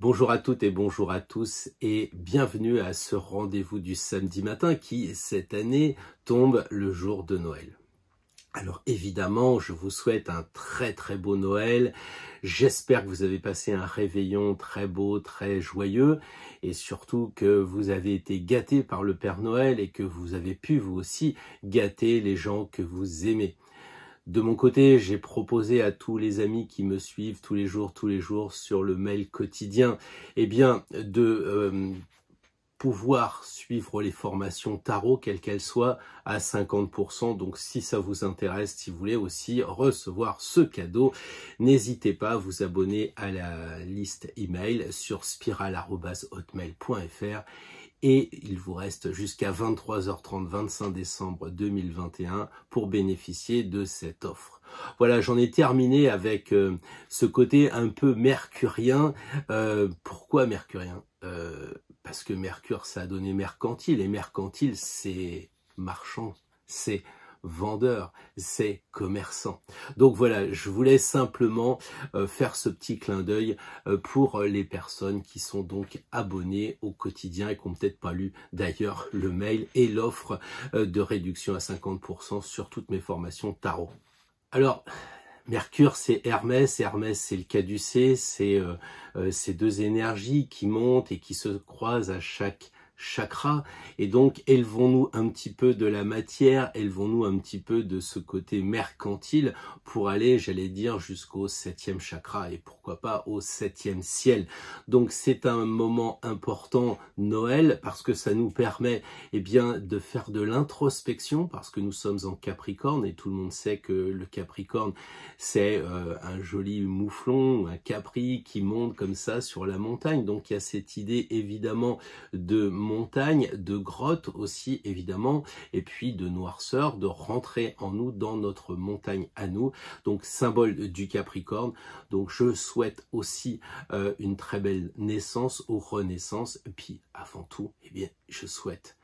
Bonjour à toutes et bonjour à tous et bienvenue à ce rendez-vous du samedi matin qui, cette année, tombe le jour de Noël. Alors évidemment, je vous souhaite un très très beau Noël. J'espère que vous avez passé un réveillon très beau, très joyeux et surtout que vous avez été gâté par le Père Noël et que vous avez pu vous aussi gâter les gens que vous aimez. De mon côté, j'ai proposé à tous les amis qui me suivent tous les jours, tous les jours sur le mail quotidien, eh bien, de euh, pouvoir suivre les formations tarot, quelles qu'elles soient, à 50%. Donc si ça vous intéresse, si vous voulez aussi recevoir ce cadeau, n'hésitez pas à vous abonner à la liste email sur spirale-hotmail.fr et il vous reste jusqu'à 23h30 25 décembre 2021 pour bénéficier de cette offre. Voilà, j'en ai terminé avec euh, ce côté un peu mercurien. Euh, pourquoi mercurien euh, Parce que Mercure, ça a donné mercantile, et mercantile, c'est marchand, c'est Vendeur, c'est commerçant. Donc voilà, je voulais simplement euh, faire ce petit clin d'œil euh, pour euh, les personnes qui sont donc abonnées au quotidien et qui n'ont peut-être pas lu d'ailleurs le mail et l'offre de réduction à 50% sur toutes mes formations tarot. Alors, Mercure, c'est Hermès, Hermès, c'est le caducé, c'est ces deux énergies qui montent et qui se croisent à chaque chakra Et donc, élevons-nous un petit peu de la matière, élevons-nous un petit peu de ce côté mercantile pour aller, j'allais dire, jusqu'au septième chakra et pourquoi pas au septième ciel. Donc, c'est un moment important, Noël, parce que ça nous permet, eh bien, de faire de l'introspection, parce que nous sommes en Capricorne et tout le monde sait que le Capricorne, c'est euh, un joli mouflon, un capri qui monte comme ça sur la montagne. Donc, il y a cette idée, évidemment, de Montagne de grottes aussi évidemment, et puis de noirceur, de rentrer en nous dans notre montagne à nous, donc symbole du Capricorne. Donc je souhaite aussi euh, une très belle naissance ou renaissance, puis avant tout, eh bien je souhaite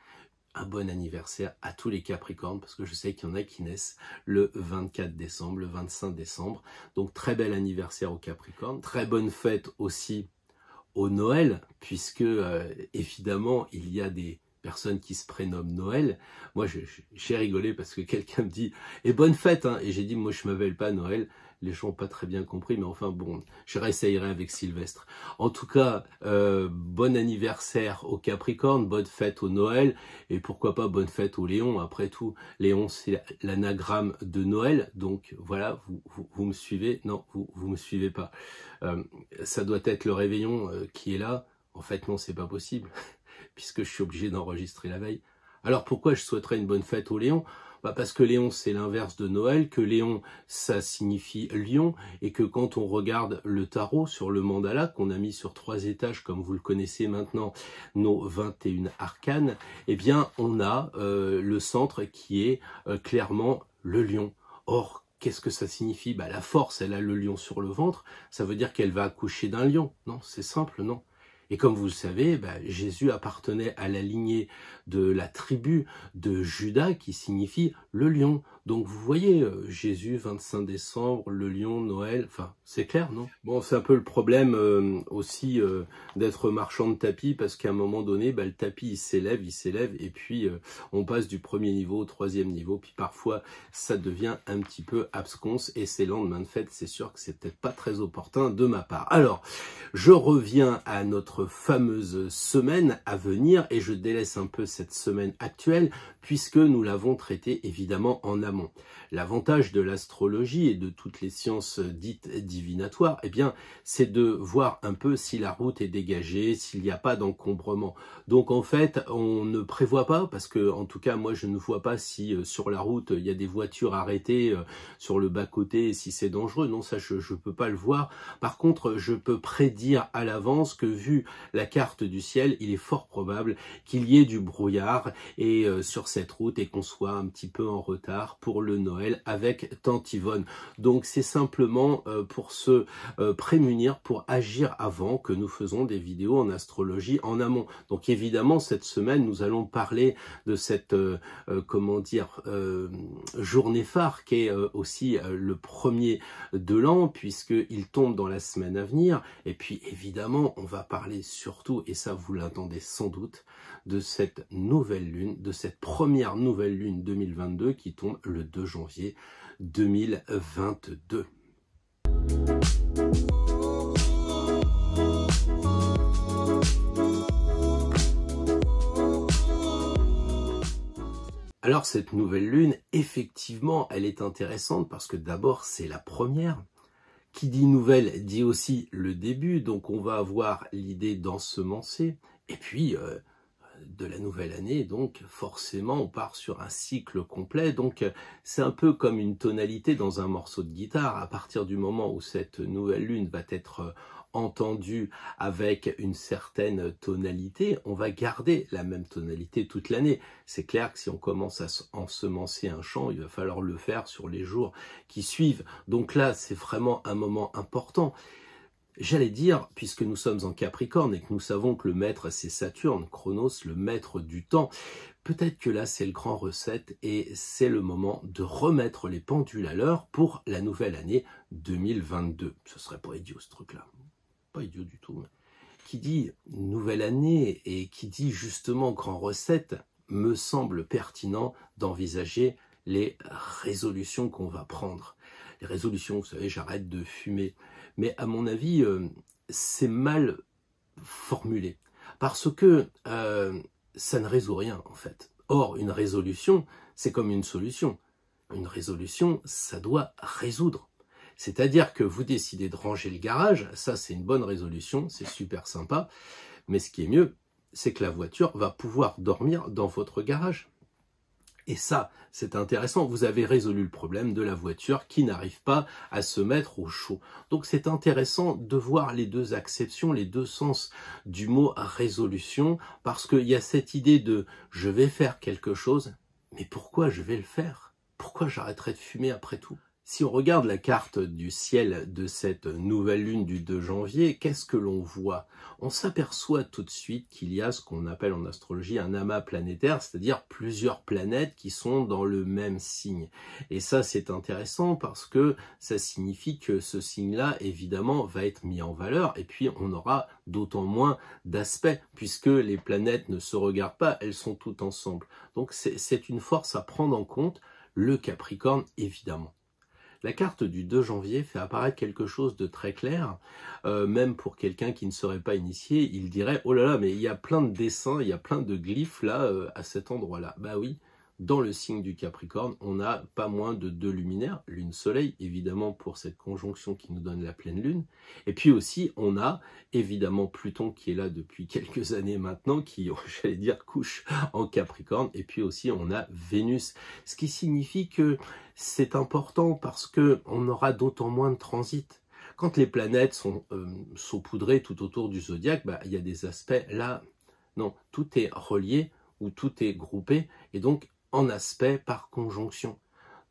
un bon anniversaire à tous les Capricornes, parce que je sais qu'il y en a qui naissent le 24 décembre, le 25 décembre. Donc très bel anniversaire aux Capricornes, très bonne fête aussi Noël, puisque euh, évidemment il y a des personnes qui se prénomment Noël. Moi j'ai rigolé parce que quelqu'un me dit et eh, bonne fête hein et j'ai dit moi je m'appelle pas Noël, les gens n'ont pas très bien compris, mais enfin bon, je réessayerai avec Sylvestre. En tout cas, euh, bon anniversaire au Capricorne, bonne fête au Noël, et pourquoi pas bonne fête au Léon. Après tout, Léon, c'est l'anagramme de Noël, donc voilà, vous, me suivez Non, vous ne me suivez pas. Euh, ça doit être le réveillon euh, qui est là. En fait, non, c'est pas possible, puisque je suis obligé d'enregistrer la veille. Alors pourquoi je souhaiterais une bonne fête au Léon bah, parce que Léon, c'est l'inverse de Noël, que Léon, ça signifie lion, et que quand on regarde le tarot sur le mandala, qu'on a mis sur trois étages, comme vous le connaissez maintenant, nos 21 arcanes, eh bien, on a euh, le centre qui est euh, clairement le lion. Or, Qu'est-ce que ça signifie bah, La force, elle a le lion sur le ventre, ça veut dire qu'elle va accoucher d'un lion. Non, c'est simple, non et comme vous le savez, bah, Jésus appartenait à la lignée de la tribu de Judas qui signifie le lion. Donc vous voyez, euh, Jésus, 25 décembre, le lion, Noël, enfin c'est clair, non Bon, c'est un peu le problème euh, aussi euh, d'être marchand de tapis, parce qu'à un moment donné, bah, le tapis il s'élève, il s'élève, et puis on passe du premier niveau au troisième niveau, puis parfois ça devient un petit peu absconce, et ces l'endemain de fête, c'est sûr que c'est peut-être pas très opportun de ma part. Alors, je reviens à notre fameuse semaine à venir, et je délaisse un peu cette semaine actuelle, puisque nous l'avons traitée évidemment en amont L'avantage de l'astrologie et de toutes les sciences dites divinatoires, eh bien, c'est de voir un peu si la route est dégagée, s'il n'y a pas d'encombrement. Donc en fait, on ne prévoit pas, parce que en tout cas, moi je ne vois pas si euh, sur la route il y a des voitures arrêtées euh, sur le bas-côté, si c'est dangereux. Non, ça je ne peux pas le voir. Par contre, je peux prédire à l'avance que vu la carte du ciel, il est fort probable qu'il y ait du brouillard et euh, sur cette route et qu'on soit un petit peu en retard pour le Noël avec Tante Yvonne. Donc c'est simplement euh, pour se euh, prémunir, pour agir avant que nous faisons des vidéos en astrologie en amont. Donc évidemment, cette semaine, nous allons parler de cette, euh, comment dire, journée phare qui est aussi le premier de l'an, puisqu'il tombe dans la semaine à venir. Et puis évidemment, on va parler surtout, et ça vous l'attendez sans doute, de cette nouvelle lune, de cette première nouvelle lune 2022 qui tombe le 2 janvier 2022. Alors cette nouvelle lune, effectivement, elle est intéressante parce que d'abord c'est la première. Qui dit nouvelle dit aussi le début, donc on va avoir l'idée d'ensemencer. Et puis, euh, de la nouvelle année, donc forcément on part sur un cycle complet, donc c'est un peu comme une tonalité dans un morceau de guitare, à partir du moment où cette nouvelle lune va être euh, entendue avec une certaine tonalité, on va garder la même tonalité toute l'année. C'est clair que si on commence à ensemencer un chant, il va falloir le faire sur les jours qui suivent. Donc là, c'est vraiment un moment important. J'allais dire, puisque nous sommes en Capricorne et que nous savons que le maître c'est Saturne, Chronos, le maître du temps, peut-être que là c'est le grand recette et c'est le moment de remettre les pendules à l'heure pour la nouvelle année 2022. Ce serait pas idiot ce truc-là, pas idiot du tout. Hein. Qui dit nouvelle année et qui dit justement grand recette me semble pertinent d'envisager les résolutions qu'on va prendre. Les résolutions, vous savez, j'arrête de fumer mais à mon avis, euh, c'est mal formulé. Parce que euh, ça ne résout rien, en fait. Or, une résolution, c'est comme une solution. Une résolution, ça doit résoudre. C'est-à-dire que vous décidez de ranger le garage, ça c'est une bonne résolution, c'est super sympa, mais ce qui est mieux, c'est que la voiture va pouvoir dormir dans votre garage. Et ça, c'est intéressant, vous avez résolu le problème de la voiture qui n'arrive pas à se mettre au chaud. Donc c'est intéressant de voir les deux acceptions, les deux sens du mot résolution, parce qu'il y a cette idée de je vais faire quelque chose, mais pourquoi je vais le faire Pourquoi j'arrêterai de fumer après tout si on regarde la carte du ciel de cette nouvelle lune du 2 janvier, qu'est-ce que l'on voit On s'aperçoit tout de suite qu'il y a ce qu'on appelle en astrologie un amas planétaire, c'est-à-dire plusieurs planètes qui sont dans le même signe. Et ça, c'est intéressant parce que ça signifie que ce signe-là, évidemment, va être mis en valeur et puis on aura d'autant moins d'aspects puisque les planètes ne se regardent pas, elles sont toutes ensemble. Donc c'est une force à prendre en compte, le Capricorne, évidemment. La carte du 2 janvier fait apparaître quelque chose de très clair. Euh, même pour quelqu'un qui ne serait pas initié, il dirait Oh là là, mais il y a plein de dessins, il y a plein de glyphes là, euh, à cet endroit-là. Bah oui, dans le signe du Capricorne, on a pas moins de deux luminaires, lune-soleil, évidemment pour cette conjonction qui nous donne la pleine lune, et puis aussi on a évidemment Pluton qui est là depuis quelques années maintenant, qui, j'allais dire, couche en Capricorne, et puis aussi on a Vénus, ce qui signifie que c'est important parce que on aura d'autant moins de transit quand les planètes sont euh, saupoudrées tout autour du zodiaque, bah, il y a des aspects là, non, tout est relié ou tout est groupé, et donc en aspect par conjonction.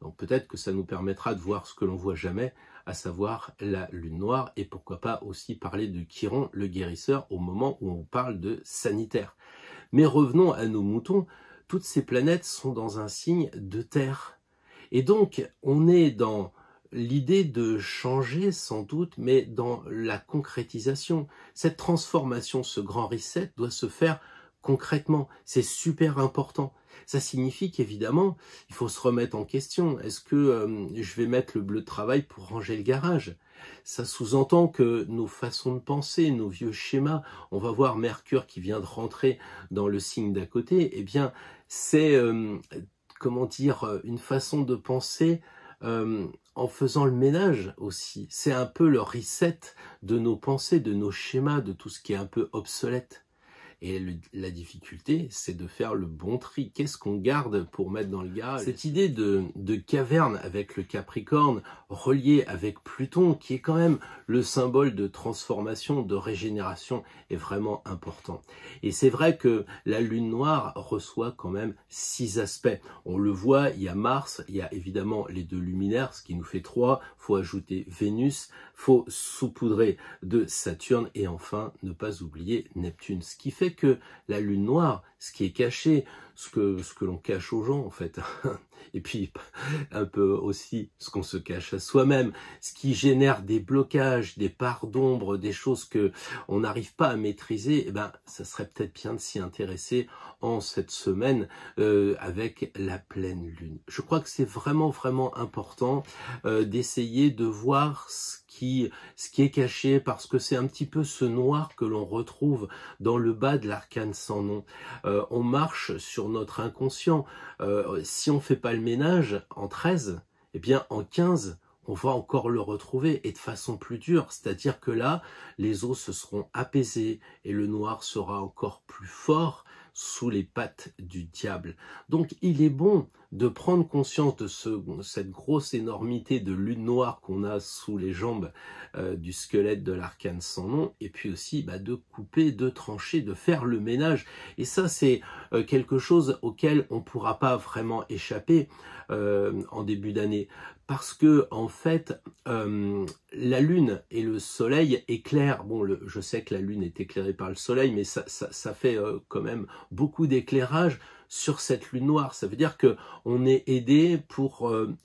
Donc peut-être que ça nous permettra de voir ce que l'on voit jamais, à savoir la lune noire, et pourquoi pas aussi parler de Chiron, le guérisseur, au moment où on parle de sanitaire. Mais revenons à nos moutons, toutes ces planètes sont dans un signe de terre. Et donc, on est dans l'idée de changer sans doute, mais dans la concrétisation. Cette transformation, ce grand reset doit se faire concrètement. C'est super important. Ça signifie qu'évidemment, il faut se remettre en question. Est-ce que euh, je vais mettre le bleu de travail pour ranger le garage Ça sous-entend que nos façons de penser, nos vieux schémas, on va voir Mercure qui vient de rentrer dans le signe d'à côté, eh bien, c'est, euh, comment dire, euh, une façon de penser en faisant le ménage aussi. C'est un peu le reset de nos pensées, de nos schémas, de tout ce qui est un peu obsolète. Et la difficulté, c'est de faire le bon tri. Qu'est-ce qu'on garde pour mettre dans le gars Cette idée de, caverne avec le Capricorne, relié avec Pluton, qui est quand même le symbole de transformation, de régénération, est vraiment important. Et c'est vrai que la Lune noire reçoit quand même six aspects. On le voit, il y a Mars, il y a évidemment les deux luminaires, ce qui nous fait trois. Faut ajouter Vénus, faut saupoudrer de Saturne et enfin ne pas oublier Neptune, ce qui fait que la lune noire, ce qui est caché, ce que, ce que l'on cache aux gens en fait, et puis un peu aussi ce qu'on se cache à soi-même, ce qui génère des blocages, des parts d'ombre, des choses que on n'arrive pas à maîtriser, eh ben ça serait peut-être bien de s'y intéresser en cette semaine euh, avec la pleine lune. Je crois que c'est vraiment vraiment important euh, d'essayer de voir ce ce qui est caché, parce que c'est un petit peu ce noir que l'on retrouve dans le bas de l'arcane sans nom. Euh, on marche sur notre inconscient. Euh, si on ne fait pas le ménage en 13, eh bien en 15, on va encore le retrouver et de façon plus dure, c'est-à-dire que là, les eaux se seront apaisées et le noir sera encore plus fort sous les pattes du diable. Donc il est bon de prendre conscience de ce, cette grosse énormité de lune noire qu'on a sous les jambes euh, du squelette de l'arcane sans nom, et puis aussi bah, de couper, de trancher, de faire le ménage. Et ça, c'est euh, quelque chose auquel on ne pourra pas vraiment échapper euh, en début d'année, parce que en fait, la lune et le soleil éclairent. Bon, le, je sais que la lune est éclairée par le soleil, mais ça, ça, ça fait quand même beaucoup d'éclairage sur cette lune noire. Ça veut dire que on est aidé pour euh,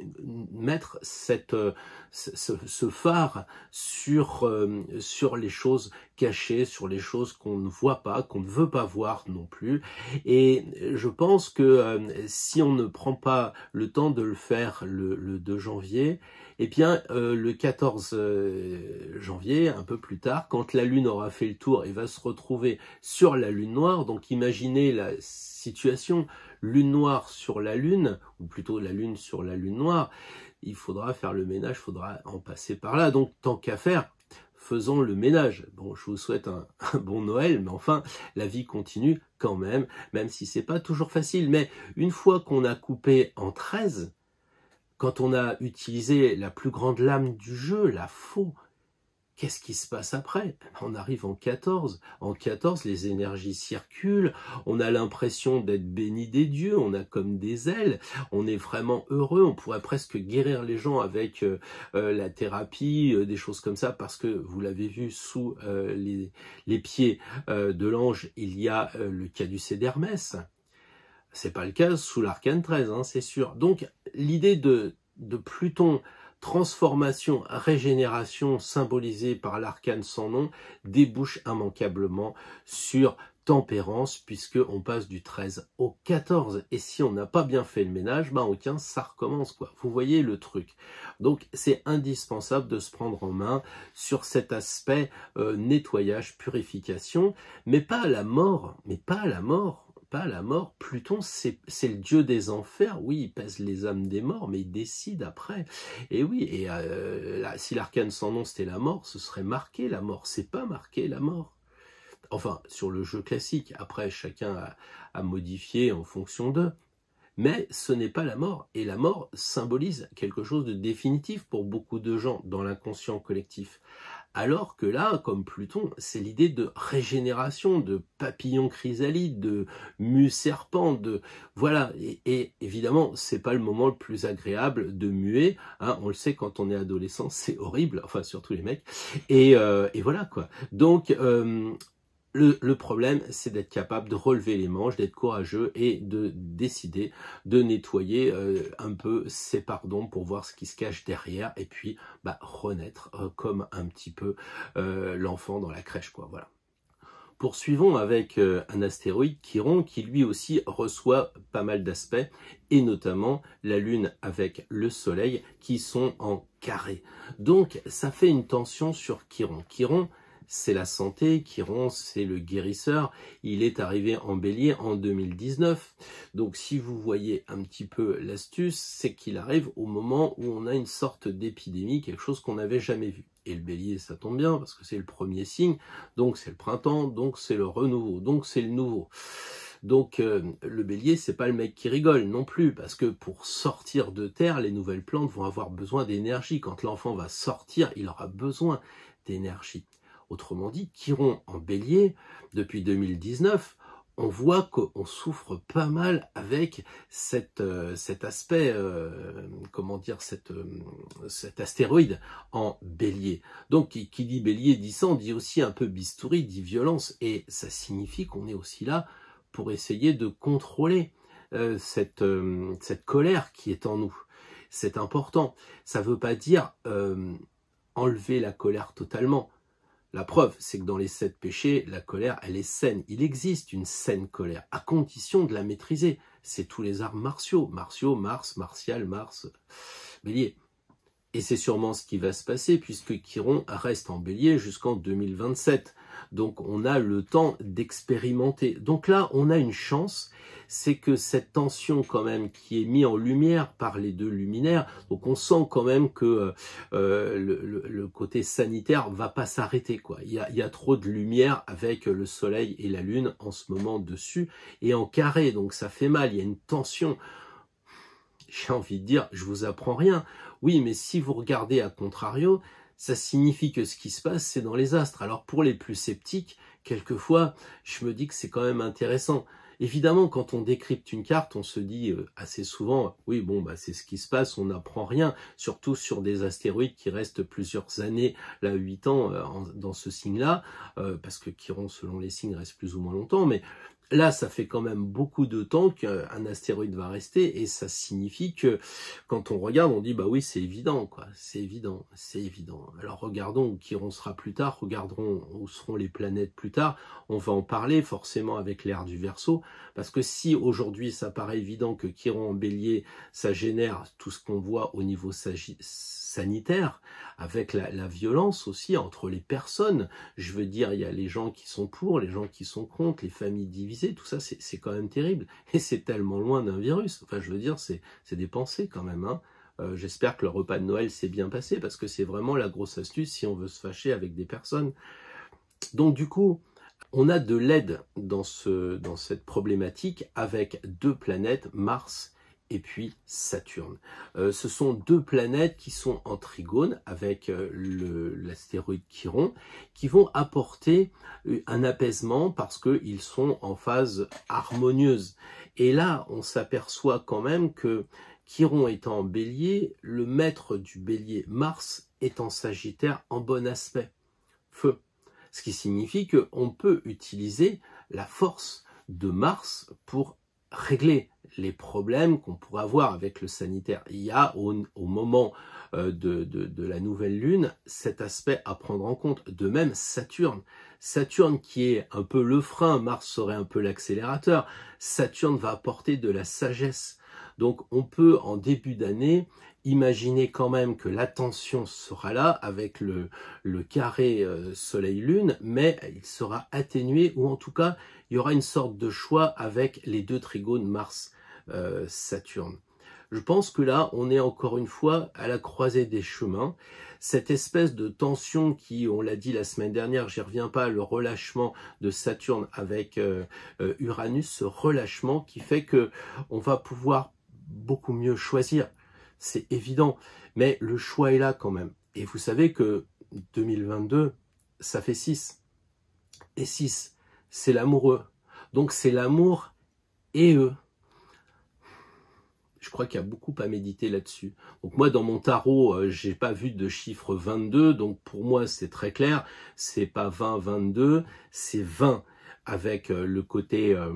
mettre cette, euh, ce, phare sur, euh, sur les choses cachées, sur les choses qu'on ne voit pas, qu'on ne veut pas voir non plus. Et je pense que si on ne prend pas le temps de le faire le 2 janvier, eh bien, euh, le 14 euh, janvier, un peu plus tard, quand la Lune aura fait le tour et va se retrouver sur la Lune noire, donc imaginez la situation, Lune noire sur la Lune, ou plutôt la Lune sur la Lune noire, il faudra faire le ménage, il faudra en passer par là. Donc, tant qu'à faire, faisons le ménage. Bon, je vous souhaite un, bon Noël, mais enfin, la vie continue quand même, même si c'est pas toujours facile. Mais une fois qu'on a coupé en 13, quand on a utilisé la plus grande lame du jeu, la faux, qu'est-ce qui se passe après On arrive en 14. En 14, les énergies circulent, on a l'impression d'être béni des dieux, on a comme des ailes, on est vraiment heureux, on pourrait presque guérir les gens avec euh, euh, la thérapie, euh, des choses comme ça, parce que vous l'avez vu, sous les, les, pieds de l'ange, il y a le caducée d'Hermès. C'est pas le cas sous l'arcane 13, hein, c'est sûr. Donc l'idée de, de, Pluton transformation, régénération symbolisée par l'arcane sans nom débouche immanquablement sur tempérance puisqu'on passe du 13 au 14 et si on n'a pas bien fait le ménage ben au 15 ça recommence quoi vous voyez le truc donc c'est indispensable de se prendre en main sur cet aspect euh, nettoyage purification mais pas à la mort mais pas à la mort pas la mort. Pluton, c'est le dieu des enfers. Oui, il pèse les âmes des morts, mais il décide après. Et oui, et euh, si l'arcane sans nom, c'était la mort, ce serait marqué la mort. C'est pas marqué la mort. Enfin, sur le jeu classique. Après, chacun a modifié en fonction d'eux. Mais ce n'est pas la mort, et la mort symbolise quelque chose de définitif pour beaucoup de gens dans l'inconscient collectif. Alors que là, comme Pluton, c'est l'idée de régénération, de papillon chrysalide, de mu serpent, de voilà. Et, évidemment, c'est pas le moment le plus agréable de muer. Hein. On le sait quand on est adolescent, c'est horrible. Enfin, surtout les mecs. Et, euh, et voilà quoi. Donc euh, le, problème, c'est d'être capable de relever les manches, d'être courageux et de décider de nettoyer euh, un peu ses pardons pour voir ce qui se cache derrière et puis bah, renaître euh, comme un petit peu euh, l'enfant dans la crèche, quoi. Voilà. Poursuivons avec un astéroïde Chiron qui lui aussi reçoit pas mal d'aspects et notamment la Lune avec le Soleil qui sont en carré. Donc ça fait une tension sur Chiron c'est la santé, qui ronce, c'est le guérisseur. Il est arrivé en bélier en 2019. Donc si vous voyez un petit peu l'astuce, c'est qu'il arrive au moment où on a une sorte d'épidémie, quelque chose qu'on n'avait jamais vu. Et le bélier, ça tombe bien, parce que c'est le premier signe, donc c'est le printemps, donc c'est le renouveau, donc c'est le nouveau. Donc euh, le bélier, c'est pas le mec qui rigole non plus, parce que pour sortir de terre, les nouvelles plantes vont avoir besoin d'énergie. Quand l'enfant va sortir, il aura besoin d'énergie. Autrement dit, Chiron en bélier, depuis 2019, on voit qu'on souffre pas mal avec euh, cet aspect, euh, comment dire, euh, cet astéroïde en bélier. Donc, qui, dit bélier dit sang, dit aussi un peu bistouri, dit violence, et ça signifie qu'on est aussi là pour essayer de contrôler cette, cette colère qui est en nous. C'est important. Ça ne veut pas dire enlever la colère totalement. La preuve, c'est que dans les sept péchés, la colère, elle est saine. Il existe une saine colère, à condition de la maîtriser. C'est tous les arts martiaux. Martiaux, Mars, martial, Mars, euh, bélier. Et c'est sûrement ce qui va se passer puisque Chiron reste en bélier jusqu'en 2027. Donc on a le temps d'expérimenter. Donc là, on a une chance, c'est que cette tension quand même qui est mise en lumière par les deux luminaires, donc on sent quand même que euh, euh, le, côté sanitaire va pas s'arrêter. quoi. Il y, a, il y a trop de lumière avec le soleil et la lune en ce moment dessus et en carré, donc ça fait mal, il y a une tension j'ai envie de dire, je vous apprends rien. Oui, mais si vous regardez à contrario, ça signifie que ce qui se passe, c'est dans les astres. Alors pour les plus sceptiques, quelquefois, je me dis que c'est quand même intéressant. Évidemment, quand on décrypte une carte, on se dit euh, assez souvent, oui, bon, bah, c'est ce qui se passe, on n'apprend rien, surtout sur des astéroïdes qui restent plusieurs années, là, 8 ans, euh, dans ce signe-là, euh, parce que Chiron, selon les signes, reste plus ou moins longtemps, mais Là, ça fait quand même beaucoup de temps qu'un astéroïde va rester et ça signifie que quand on regarde, on dit bah oui, c'est évident quoi, c'est évident, c'est évident. Alors regardons où on sera plus tard, regarderons où seront les planètes plus tard. On va en parler forcément avec l'ère du Verseau parce que si aujourd'hui ça paraît évident que Chiron en Bélier ça génère tout ce qu'on voit au niveau s'agisse sanitaire, avec la, violence aussi entre les personnes. Je veux dire, il y a les gens qui sont pour, les gens qui sont contre, les familles divisées, tout ça, c'est quand même terrible. Et c'est tellement loin d'un virus. Enfin, je veux dire, c'est des pensées quand même. Hein. Euh, j'espère que le repas de Noël s'est bien passé, parce que c'est vraiment la grosse astuce si on veut se fâcher avec des personnes. Donc du coup, on a de l'aide dans, ce, dans cette problématique avec deux planètes, Mars et puis Saturne. Euh, ce sont deux planètes qui sont en trigone avec euh, l'astéroïde Chiron, qui vont apporter euh, un apaisement parce qu'ils sont en phase harmonieuse. Et là, on s'aperçoit quand même que Chiron étant en bélier, le maître du bélier Mars est en sagittaire en bon aspect, feu. Ce qui signifie qu'on peut utiliser la force de Mars pour régler les problèmes qu'on pourrait avoir avec le sanitaire. Il y a au, moment euh, de, de, la nouvelle lune cet aspect à prendre en compte. De même, Saturne. Saturne qui est un peu le frein, Mars serait un peu l'accélérateur. Saturne va apporter de la sagesse. Donc on peut en début d'année imaginez quand même que la tension sera là avec le, carré euh, Soleil-Lune, mais il sera atténué, ou en tout cas, il y aura une sorte de choix avec les deux trigones Mars-Saturne. Euh, je pense que là, on est encore une fois à la croisée des chemins. Cette espèce de tension qui, on l'a dit la semaine dernière, j'y reviens pas, le relâchement de Saturne avec euh, Uranus, ce relâchement qui fait que on va pouvoir beaucoup mieux choisir c'est évident. Mais le choix est là quand même. Et vous savez que 2022, ça fait 6. Et 6, c'est l'amoureux. Donc c'est l'amour et eux. Je crois qu'il y a beaucoup à méditer là-dessus. Donc moi, dans mon tarot, euh, j'ai pas vu de chiffre 22. Donc pour moi, c'est très clair. Ce n'est pas 20, 22, c'est 20 avec euh, le côté, euh,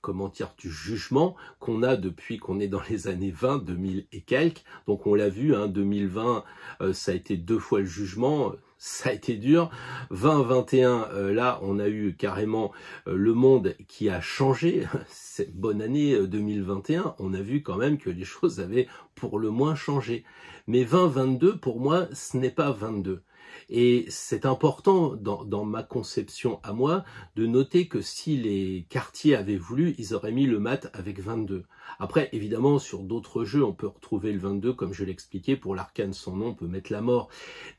comment dire, du jugement qu'on a depuis qu'on est dans les années 20, 2000 et quelques. Donc on l'a vu, 2020, hein, euh, ça a été deux fois le jugement ça a été dur. 2021, là, on a eu carrément le monde qui a changé. Cette bonne année 2021, on a vu quand même que les choses avaient pour le moins changé. Mais 2022, pour moi, ce n'est pas 22. Et c'est important dans, ma conception à moi de noter que si les quartiers avaient voulu, ils auraient mis le mat avec 22. Après, évidemment, sur d'autres jeux, on peut retrouver le 22, comme je l'expliquais, pour l'arcane son nom, on peut mettre la mort.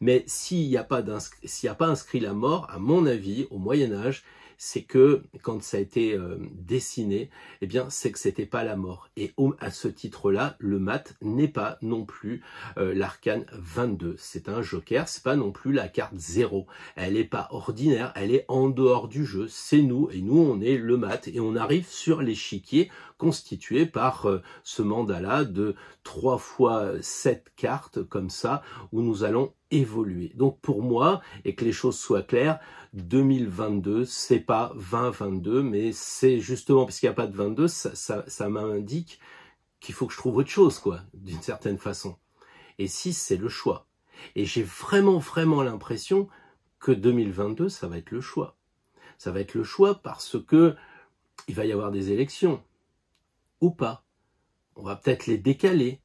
Mais s'il n'y a, a pas inscrit la mort, à mon avis, au Moyen Âge, c'est que quand ça a été euh, dessiné, eh bien, c'est que c'était pas la mort. Et à ce titre-là, le mat n'est pas non plus euh, l'arcane 22. C'est un joker, c'est pas non plus la carte 0. Elle n'est pas ordinaire, elle est en dehors du jeu. C'est nous, et nous, on est le mat, et on arrive sur l'échiquier constitué par euh, ce mandat-là de 3 fois 7 cartes comme ça, où nous allons évoluer. Donc pour moi, et que les choses soient claires, 2022, c'est pas 2022, mais c'est justement, puisqu'il n'y a pas de 22, ça, m'indique qu'il faut que je trouve autre chose, quoi, d'une certaine façon. Et si c'est le choix. Et j'ai vraiment, vraiment l'impression que 2022, ça va être le choix. Ça va être le choix parce que il va y avoir des élections ou pas. On va peut-être les décaler.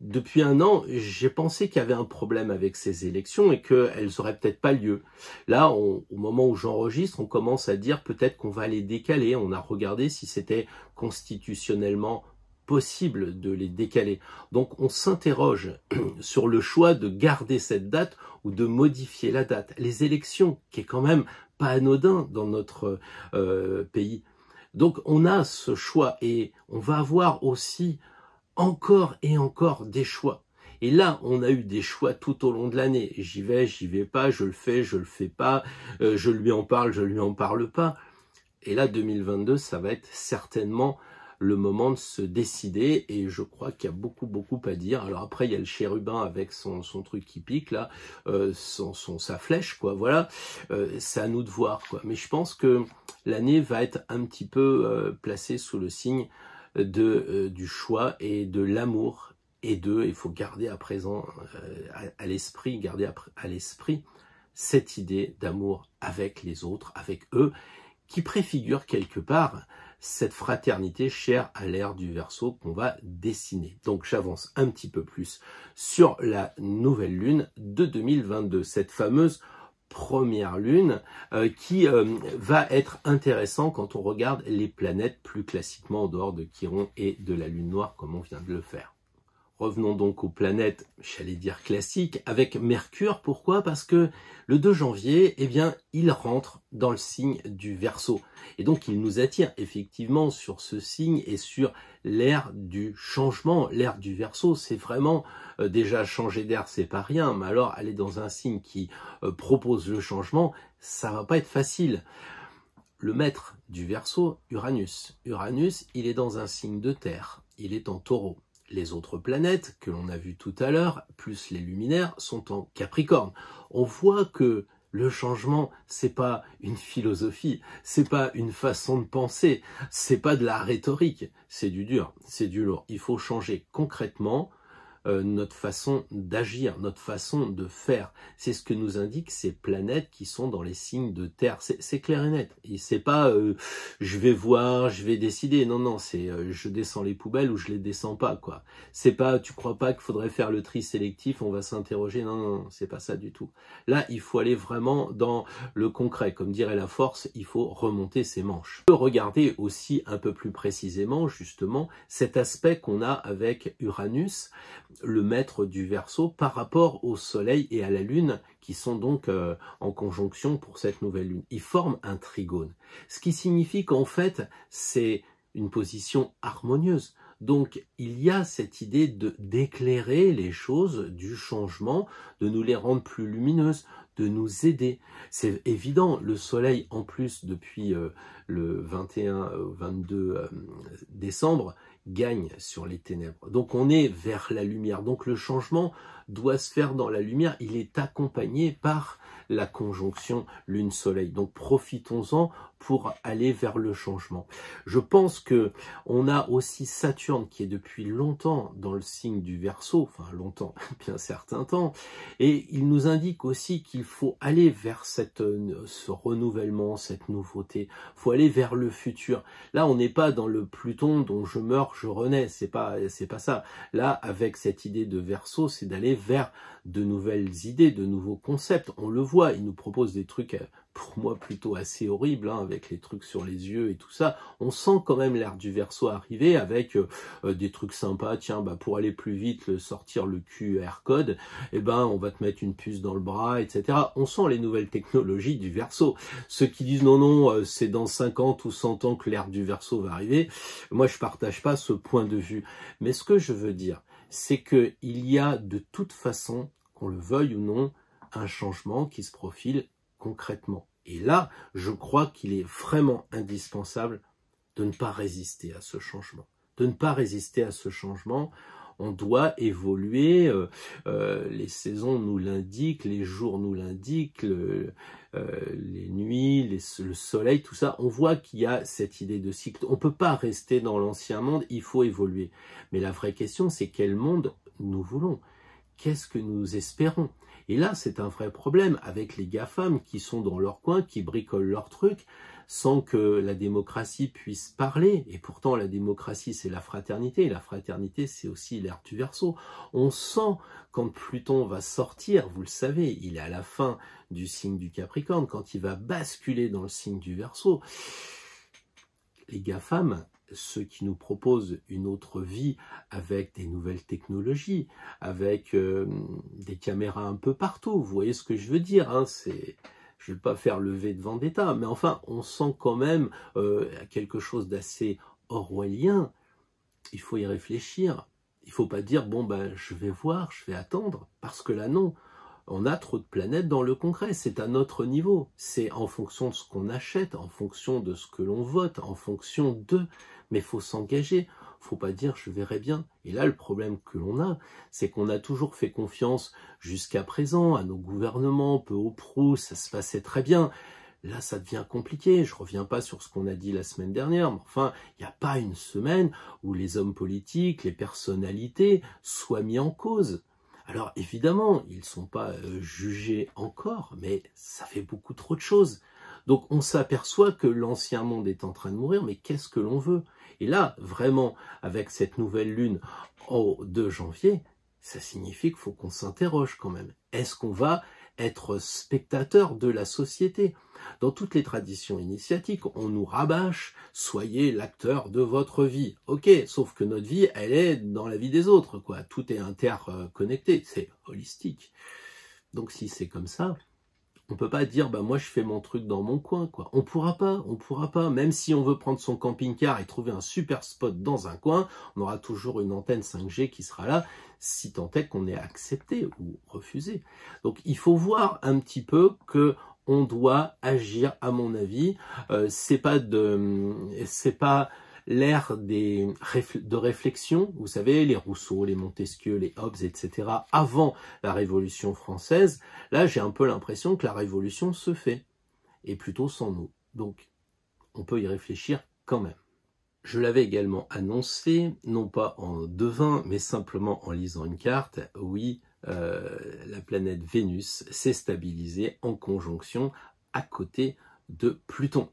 Depuis un an, j'ai pensé qu'il y avait un problème avec ces élections et qu'elles n'auraient peut-être pas lieu. Là, au moment où j'enregistre, on commence à dire peut-être qu'on va les décaler. On a regardé si c'était constitutionnellement possible de les décaler. Donc on s'interroge sur le choix de garder cette date ou de modifier la date. Les élections, qui est quand même pas anodin dans notre euh, pays, donc on a ce choix et on va avoir aussi encore et encore des choix. Et là, on a eu des choix tout au long de l'année. J'y vais, j'y vais pas, je le fais, je le fais pas, euh, je lui en parle, je lui en parle pas. Et là, 2022, ça va être certainement le moment de se décider et je crois qu'il y a beaucoup beaucoup à dire. Alors après il y a le chérubin avec son, son truc qui pique là, euh, son, sa flèche quoi, voilà, euh, c'est à nous de voir quoi. Mais je pense que l'année va être un petit peu euh, placée sous le signe de, du choix et de l'amour et de, il faut garder à présent à, l'esprit, garder à l'esprit cette idée d'amour avec les autres, avec eux, qui préfigure quelque part cette fraternité chère à l'ère du verso qu'on va dessiner. Donc j'avance un petit peu plus sur la nouvelle lune de 2022, cette fameuse première lune euh, qui euh, va être intéressant quand on regarde les planètes plus classiquement en dehors de Chiron et de la lune noire comme on vient de le faire. Revenons donc aux planètes, j'allais dire classiques, avec Mercure. Pourquoi Parce que le 2 janvier, eh bien, il rentre dans le signe du Verseau. Et donc, il nous attire effectivement sur ce signe et sur l'ère du changement. L'ère du Verseau, c'est vraiment euh, déjà changer d'air, c'est pas rien, mais alors aller dans un signe qui euh, propose le changement, ça va pas être facile le maître du Verseau, Uranus. Uranus, il est dans un signe de terre, il est en taureau. Les autres planètes que l'on a vues tout à l'heure, plus les luminaires, sont en Capricorne. On voit que le changement, c'est pas une philosophie, c'est pas une façon de penser, c'est pas de la rhétorique, c'est du dur, c'est du lourd. Il faut changer concrètement euh, notre façon d'agir, notre façon de faire. C'est ce que nous indiquent ces planètes qui sont dans les signes de Terre. C'est clair et net. Et c'est pas euh, je vais voir, je vais décider. Non, non, c'est euh, je descends les poubelles ou je les descends pas, quoi. C'est pas tu crois pas qu'il faudrait faire le tri sélectif, on va s'interroger. Non, non, non c'est pas ça du tout. Là, il faut aller vraiment dans le concret. Comme dirait la force, il faut remonter ses manches. On peut regarder aussi un peu plus précisément, justement, cet aspect qu'on a avec Uranus le maître du verso par rapport au Soleil et à la Lune, qui sont donc euh, en conjonction pour cette nouvelle Lune. Ils forment un trigone, ce qui signifie qu'en fait, c'est une position harmonieuse. Donc il y a cette idée de d'éclairer les choses du changement, de nous les rendre plus lumineuses, de nous aider. C'est évident, le soleil en plus depuis euh, le 21 22 euh, décembre, gagne sur les ténèbres. Donc on est vers la lumière. Donc le changement doit se faire dans la lumière. Il est accompagné par la conjonction lune-soleil. Donc profitons-en pour aller vers le changement. Je pense que on a aussi Saturne qui est depuis longtemps dans le signe du Verseau, enfin longtemps, bien certains certain temps, et il nous indique aussi qu'il faut aller vers cette, euh, ce renouvellement, cette nouveauté, faut aller vers le futur. Là, on n'est pas dans le Pluton dont je meurs, je renais, c'est pas c'est pas ça. Là, avec cette idée de Verseau, c'est d'aller vers de nouvelles idées, de nouveaux concepts. On le voit, il nous propose des trucs euh, pour moi plutôt assez horrible, hein, avec les trucs sur les yeux et tout ça, on sent quand même l'ère du verso arriver avec euh, euh, des trucs sympas, tiens, bah, pour aller plus vite, le, sortir le QR code, eh ben, on va te mettre une puce dans le bras, etc. On sent les nouvelles technologies du verso. Ceux qui disent non, non, euh, c'est dans 50 ou 100 ans que l'ère du verso va arriver, moi je partage pas ce point de vue. Mais ce que je veux dire, c'est qu'il y a de toute façon, qu'on le veuille ou non, un changement qui se profile concrètement. Et là, je crois qu'il est vraiment indispensable de ne pas résister à ce changement. De ne pas résister à ce changement on doit évoluer. Euh, euh, les saisons nous l'indiquent, les jours nous l'indiquent, euh, les nuits, le soleil, tout ça. On voit qu'il y a cette idée de cycle. On ne peut pas rester dans l'ancien monde, il faut évoluer. Mais la vraie question, c'est quel monde nous voulons Qu'est-ce que nous espérons et là, c'est un vrai problème avec les GAFAM qui sont dans leur coin, qui bricolent leurs trucs sans que la démocratie puisse parler. Et pourtant, la démocratie, c'est la fraternité. Et la fraternité, c'est aussi l'ère du verso. On sent quand Pluton va sortir, vous le savez, il est à la fin du signe du Capricorne, quand il va basculer dans le signe du verso. Les GAFAM, ceux qui nous proposent une autre vie avec des nouvelles technologies, avec euh, des caméras un peu partout. Vous voyez ce que je veux dire hein, C'est je ne vais pas faire lever de vendetta, mais enfin, on sent quand même euh, quelque chose d'assez orwellien. Il faut y réfléchir. Il ne faut pas dire, bon, ben, je vais voir, je vais attendre, parce que là, non, on a trop de planètes dans le concret, c'est à notre niveau, c'est en fonction de ce qu'on achète, en fonction de ce que l'on vote, en fonction de, mais faut s'engager, faut pas dire je verrai bien. Et là le problème que l'on a, c'est qu'on a toujours fait confiance jusqu'à présent à nos gouvernements, peu au prou, ça se passait très bien. Là, ça devient compliqué. Je reviens pas sur ce qu'on a dit la semaine dernière, mais enfin, il n'y a pas une semaine où les hommes politiques, les personnalités soient mis en cause. Alors évidemment, ils ne sont pas euh, jugés encore, mais ça fait beaucoup trop de choses. Donc on s'aperçoit que l'ancien monde est en train de mourir, mais qu'est-ce que l'on veut Et là, vraiment, avec cette nouvelle lune au 2 janvier, ça signifie qu'il faut qu'on s'interroge quand même. Est-ce qu'on va être spectateur de la société. Dans toutes les traditions initiatiques, on nous rabâche soyez l'acteur de votre vie. Ok, sauf que notre vie, elle est dans la vie des autres, quoi. Tout est interconnecté, euh, c'est holistique. Donc si c'est comme ça, on peut pas dire, bah moi je fais mon truc dans mon coin, quoi. On pourra pas, on pourra pas. Même si on veut prendre son camping-car et trouver un super spot dans un coin, on aura toujours une antenne 5G qui sera là, si tant est qu'on est accepté ou refusé. Donc il faut voir un petit peu que on doit agir, à mon avis. Euh, c'est pas de, c'est pas l'ère des de réflexion, vous savez, les Rousseau, les Montesquieu, les Hobbes, etc., avant la Révolution française, là j'ai un peu l'impression que la Révolution se fait, et plutôt sans nous. Donc, on peut y réfléchir quand même. Je l'avais également annoncé, non pas en devin, mais simplement en lisant une carte. Oui, euh, la planète Vénus s'est stabilisée en conjonction à côté de Pluton.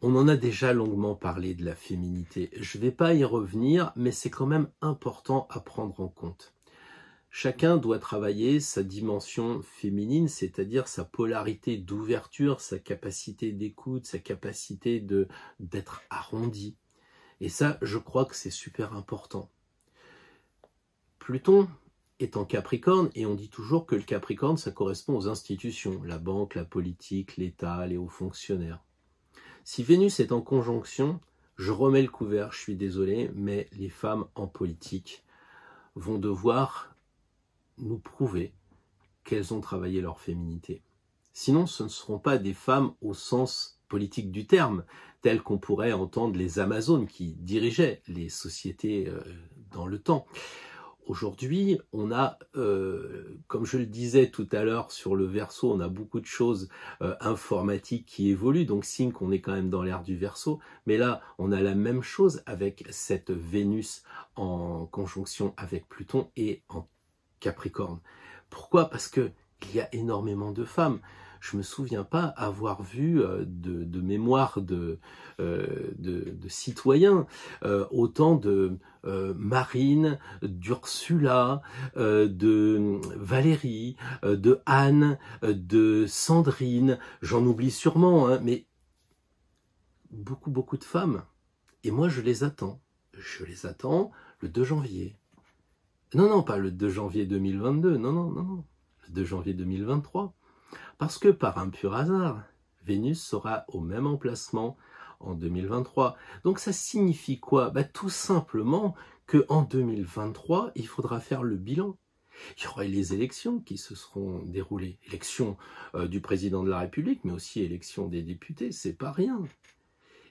On en a déjà longuement parlé de la féminité. Je ne vais pas y revenir, mais c'est quand même important à prendre en compte. Chacun doit travailler sa dimension féminine, c'est-à-dire sa polarité d'ouverture, sa capacité d'écoute, sa capacité d'être arrondi. Et ça, je crois que c'est super important. Pluton est en Capricorne et on dit toujours que le Capricorne, ça correspond aux institutions, la banque, la politique, l'État, les hauts fonctionnaires. Si Vénus est en conjonction, je remets le couvert, je suis désolé, mais les femmes en politique vont devoir nous prouver qu'elles ont travaillé leur féminité. Sinon, ce ne seront pas des femmes au sens politique du terme, telles qu'on pourrait entendre les Amazones qui dirigeaient les sociétés euh, dans le temps. Aujourd'hui, on a, euh, comme je le disais tout à l'heure sur le verso, on a beaucoup de choses euh, informatiques qui évoluent. Donc signe qu'on est quand même dans l'ère du verso. Mais là, on a la même chose avec cette Vénus en conjonction avec Pluton et en Capricorne. Pourquoi Parce qu'il y a énormément de femmes je me souviens pas avoir vu euh, de, mémoire de, euh, citoyens euh, autant de Marine, d'Ursula, de Valérie, de Anne, de Sandrine, j'en oublie sûrement, hein, mais beaucoup, beaucoup de femmes. Et moi, je les attends. Je les attends le 2 janvier. Non, non, pas le 2 janvier 2022, non, non, non, non. Le 2 janvier 2023. Parce que par un pur hasard, Vénus sera au même emplacement en 2023. Donc ça signifie quoi bah, Tout simplement que en 2023, il faudra faire le bilan. Il y aura les élections qui se seront déroulées, élections euh, du président de la République, mais aussi élections des députés, c'est pas rien.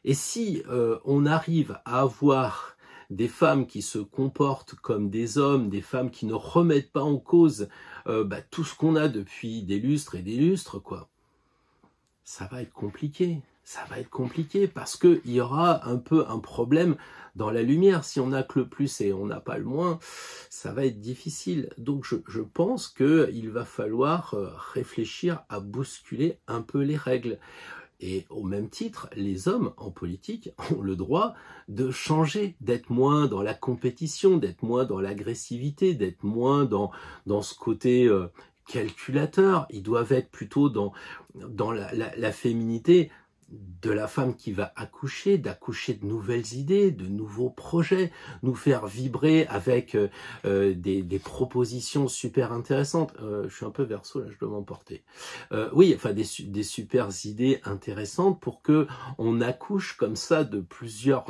Et si euh, on arrive à avoir des femmes qui se comportent comme des hommes, des femmes qui ne remettent pas en cause euh, bah, tout ce qu'on a depuis des lustres et des lustres, quoi. Ça va être compliqué. Ça va être compliqué parce qu'il y aura un peu un problème dans la lumière. Si on n'a que le plus et on n'a pas le moins, ça va être difficile. Donc je, je pense qu'il va falloir euh, réfléchir à bousculer un peu les règles. Et au même titre, les hommes en politique ont le droit de changer, d'être moins dans la compétition, d'être moins dans l'agressivité, d'être moins dans, dans ce côté euh, calculateur. Ils doivent être plutôt dans, dans la, la, la féminité, de la femme qui va accoucher, d'accoucher de nouvelles idées, de nouveaux projets, nous faire vibrer avec euh, euh, des, propositions super intéressantes. Euh, je suis un peu verso là, je dois m'emporter. oui, enfin des, des super idées intéressantes pour que on accouche comme ça de plusieurs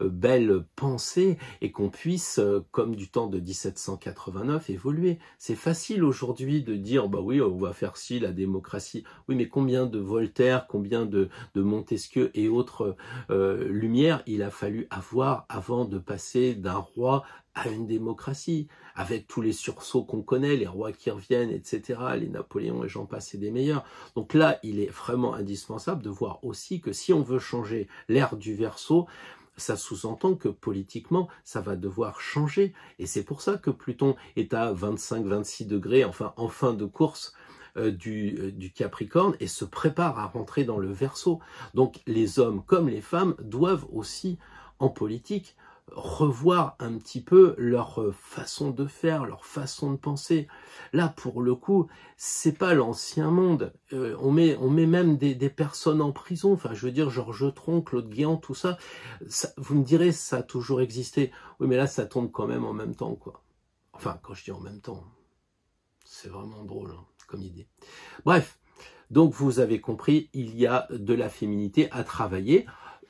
belles pensées et qu'on puisse, comme du temps de 1789, évoluer. C'est facile aujourd'hui de dire bah oui, on va faire ci, la démocratie. Oui, mais combien de Voltaire, combien de de Montesquieu et autres euh, lumières, il a fallu avoir avant de passer d'un roi à une démocratie, avec tous les sursauts qu'on connaît, les rois qui reviennent, etc., les Napoléons et j'en passe des meilleurs. Donc là, il est vraiment indispensable de voir aussi que si on veut changer l'ère du verso, ça sous-entend que politiquement, ça va devoir changer. Et c'est pour ça que Pluton est à 25-26 degrés, enfin en fin de course, euh, euh, du, Capricorne et se prépare à rentrer dans le Verseau. Donc les hommes comme les femmes doivent aussi en politique revoir un petit peu leur euh, façon de faire, leur façon de penser. Là, pour le coup, c'est pas l'ancien monde. on, met, on met même des, personnes en prison. Enfin, je veux dire, Georges Tron, Claude Guéant, tout ça, Vous me direz, ça a toujours existé. Oui, mais là, ça tombe quand même en même temps, quoi. Enfin, quand je dis en même temps, c'est vraiment drôle. Hein idée. Bref, donc vous avez compris, il y a de la féminité à travailler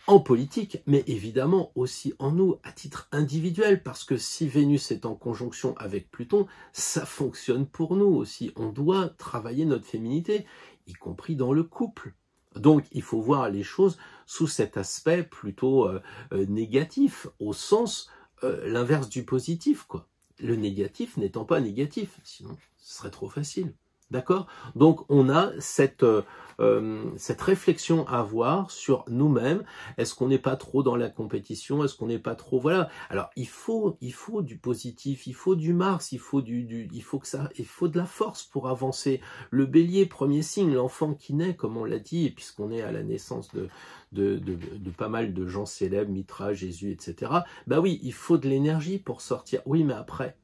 en politique, mais évidemment aussi en nous, à titre individuel, parce que si Vénus est en conjonction avec Pluton, ça fonctionne pour nous aussi. On doit travailler notre féminité, y compris dans le couple. Donc il faut voir les choses sous cet aspect plutôt euh, euh, négatif, au sens euh, l'inverse du positif, quoi. Le négatif n'étant pas négatif, sinon ce serait trop facile. D'accord Donc on a cette, euh, euh, cette réflexion à avoir sur nous-mêmes. Est-ce qu'on n'est pas trop dans la compétition Est-ce qu'on n'est pas trop... Voilà. Alors il faut, il faut du positif, il faut du Mars, il faut, du, du, il faut, que ça, il faut de la force pour avancer. Le bélier, premier signe, l'enfant qui naît, comme on l'a dit, et puisqu'on est à la naissance de, de, de, de, pas mal de gens célèbres, Mitra, Jésus, etc. Bah oui, il faut de l'énergie pour sortir. Oui, mais après,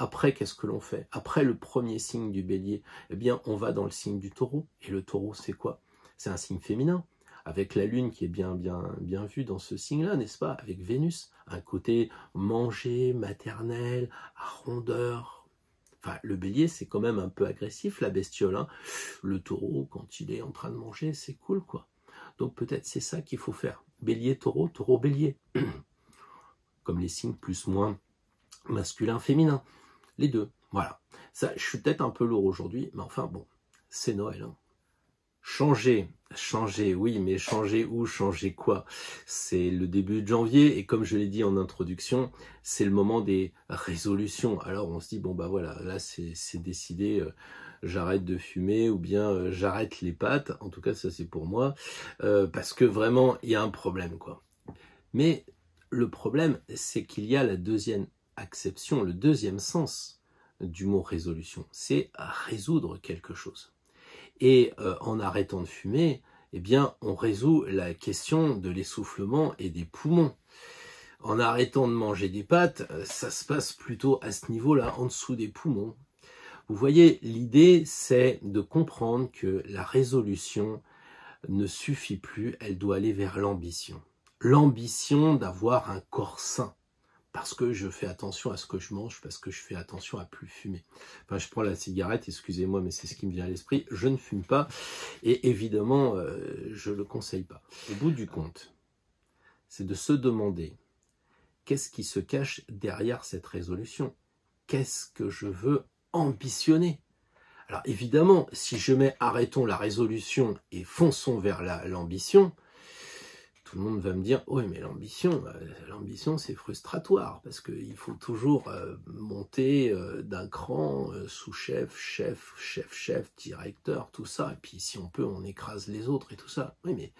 après, qu'est-ce que l'on fait Après le premier signe du bélier, eh bien, on va dans le signe du taureau. Et le taureau, c'est quoi C'est un signe féminin, avec la lune qui est bien, bien, bien vue dans ce signe-là, n'est-ce pas Avec Vénus, un côté manger, maternel, rondeur. Enfin, le bélier, c'est quand même un peu agressif, la bestiole. Hein. le taureau, quand il est en train de manger, c'est cool, quoi. Donc peut-être c'est ça qu'il faut faire. Bélier, taureau, taureau, bélier. Comme les signes plus ou moins masculins, féminins. Les deux. Voilà. Ça, je suis peut-être un peu lourd aujourd'hui, mais enfin bon, c'est Noël. Hein. Changer, changer, oui, mais changer où, changer quoi C'est le début de janvier et comme je l'ai dit en introduction, c'est le moment des résolutions. Alors on se dit, bon bah voilà, là c'est décidé, euh, j'arrête de fumer ou bien euh, j'arrête les pâtes, en tout cas ça c'est pour moi, euh, parce que vraiment il y a un problème quoi. Mais le problème c'est qu'il y a la deuxième le deuxième sens du mot résolution, c'est résoudre quelque chose. Et euh, en arrêtant de fumer, eh bien, on résout la question de l'essoufflement et des poumons. En arrêtant de manger des pâtes, euh, ça se passe plutôt à ce niveau-là, en dessous des poumons. Vous voyez, l'idée, c'est de comprendre que la résolution ne suffit plus, elle doit aller vers l'ambition. L'ambition d'avoir un corps sain, parce que je fais attention à ce que je mange, parce que je fais attention à plus fumer. Enfin, je prends la cigarette, excusez-moi, mais c'est ce qui me vient à l'esprit. Je ne fume pas et évidemment, euh, je ne le conseille pas. Au bout du compte, c'est de se demander qu'est-ce qui se cache derrière cette résolution Qu'est-ce que je veux ambitionner Alors évidemment, si je mets arrêtons la résolution et fonçons vers l'ambition, tout le monde va me dire oui mais l'ambition euh, l'ambition c'est frustratoire parce qu'il faut toujours euh, monter euh, d'un cran sous chef chef chef chef directeur tout ça et puis si on peut on écrase les autres et tout ça oui mais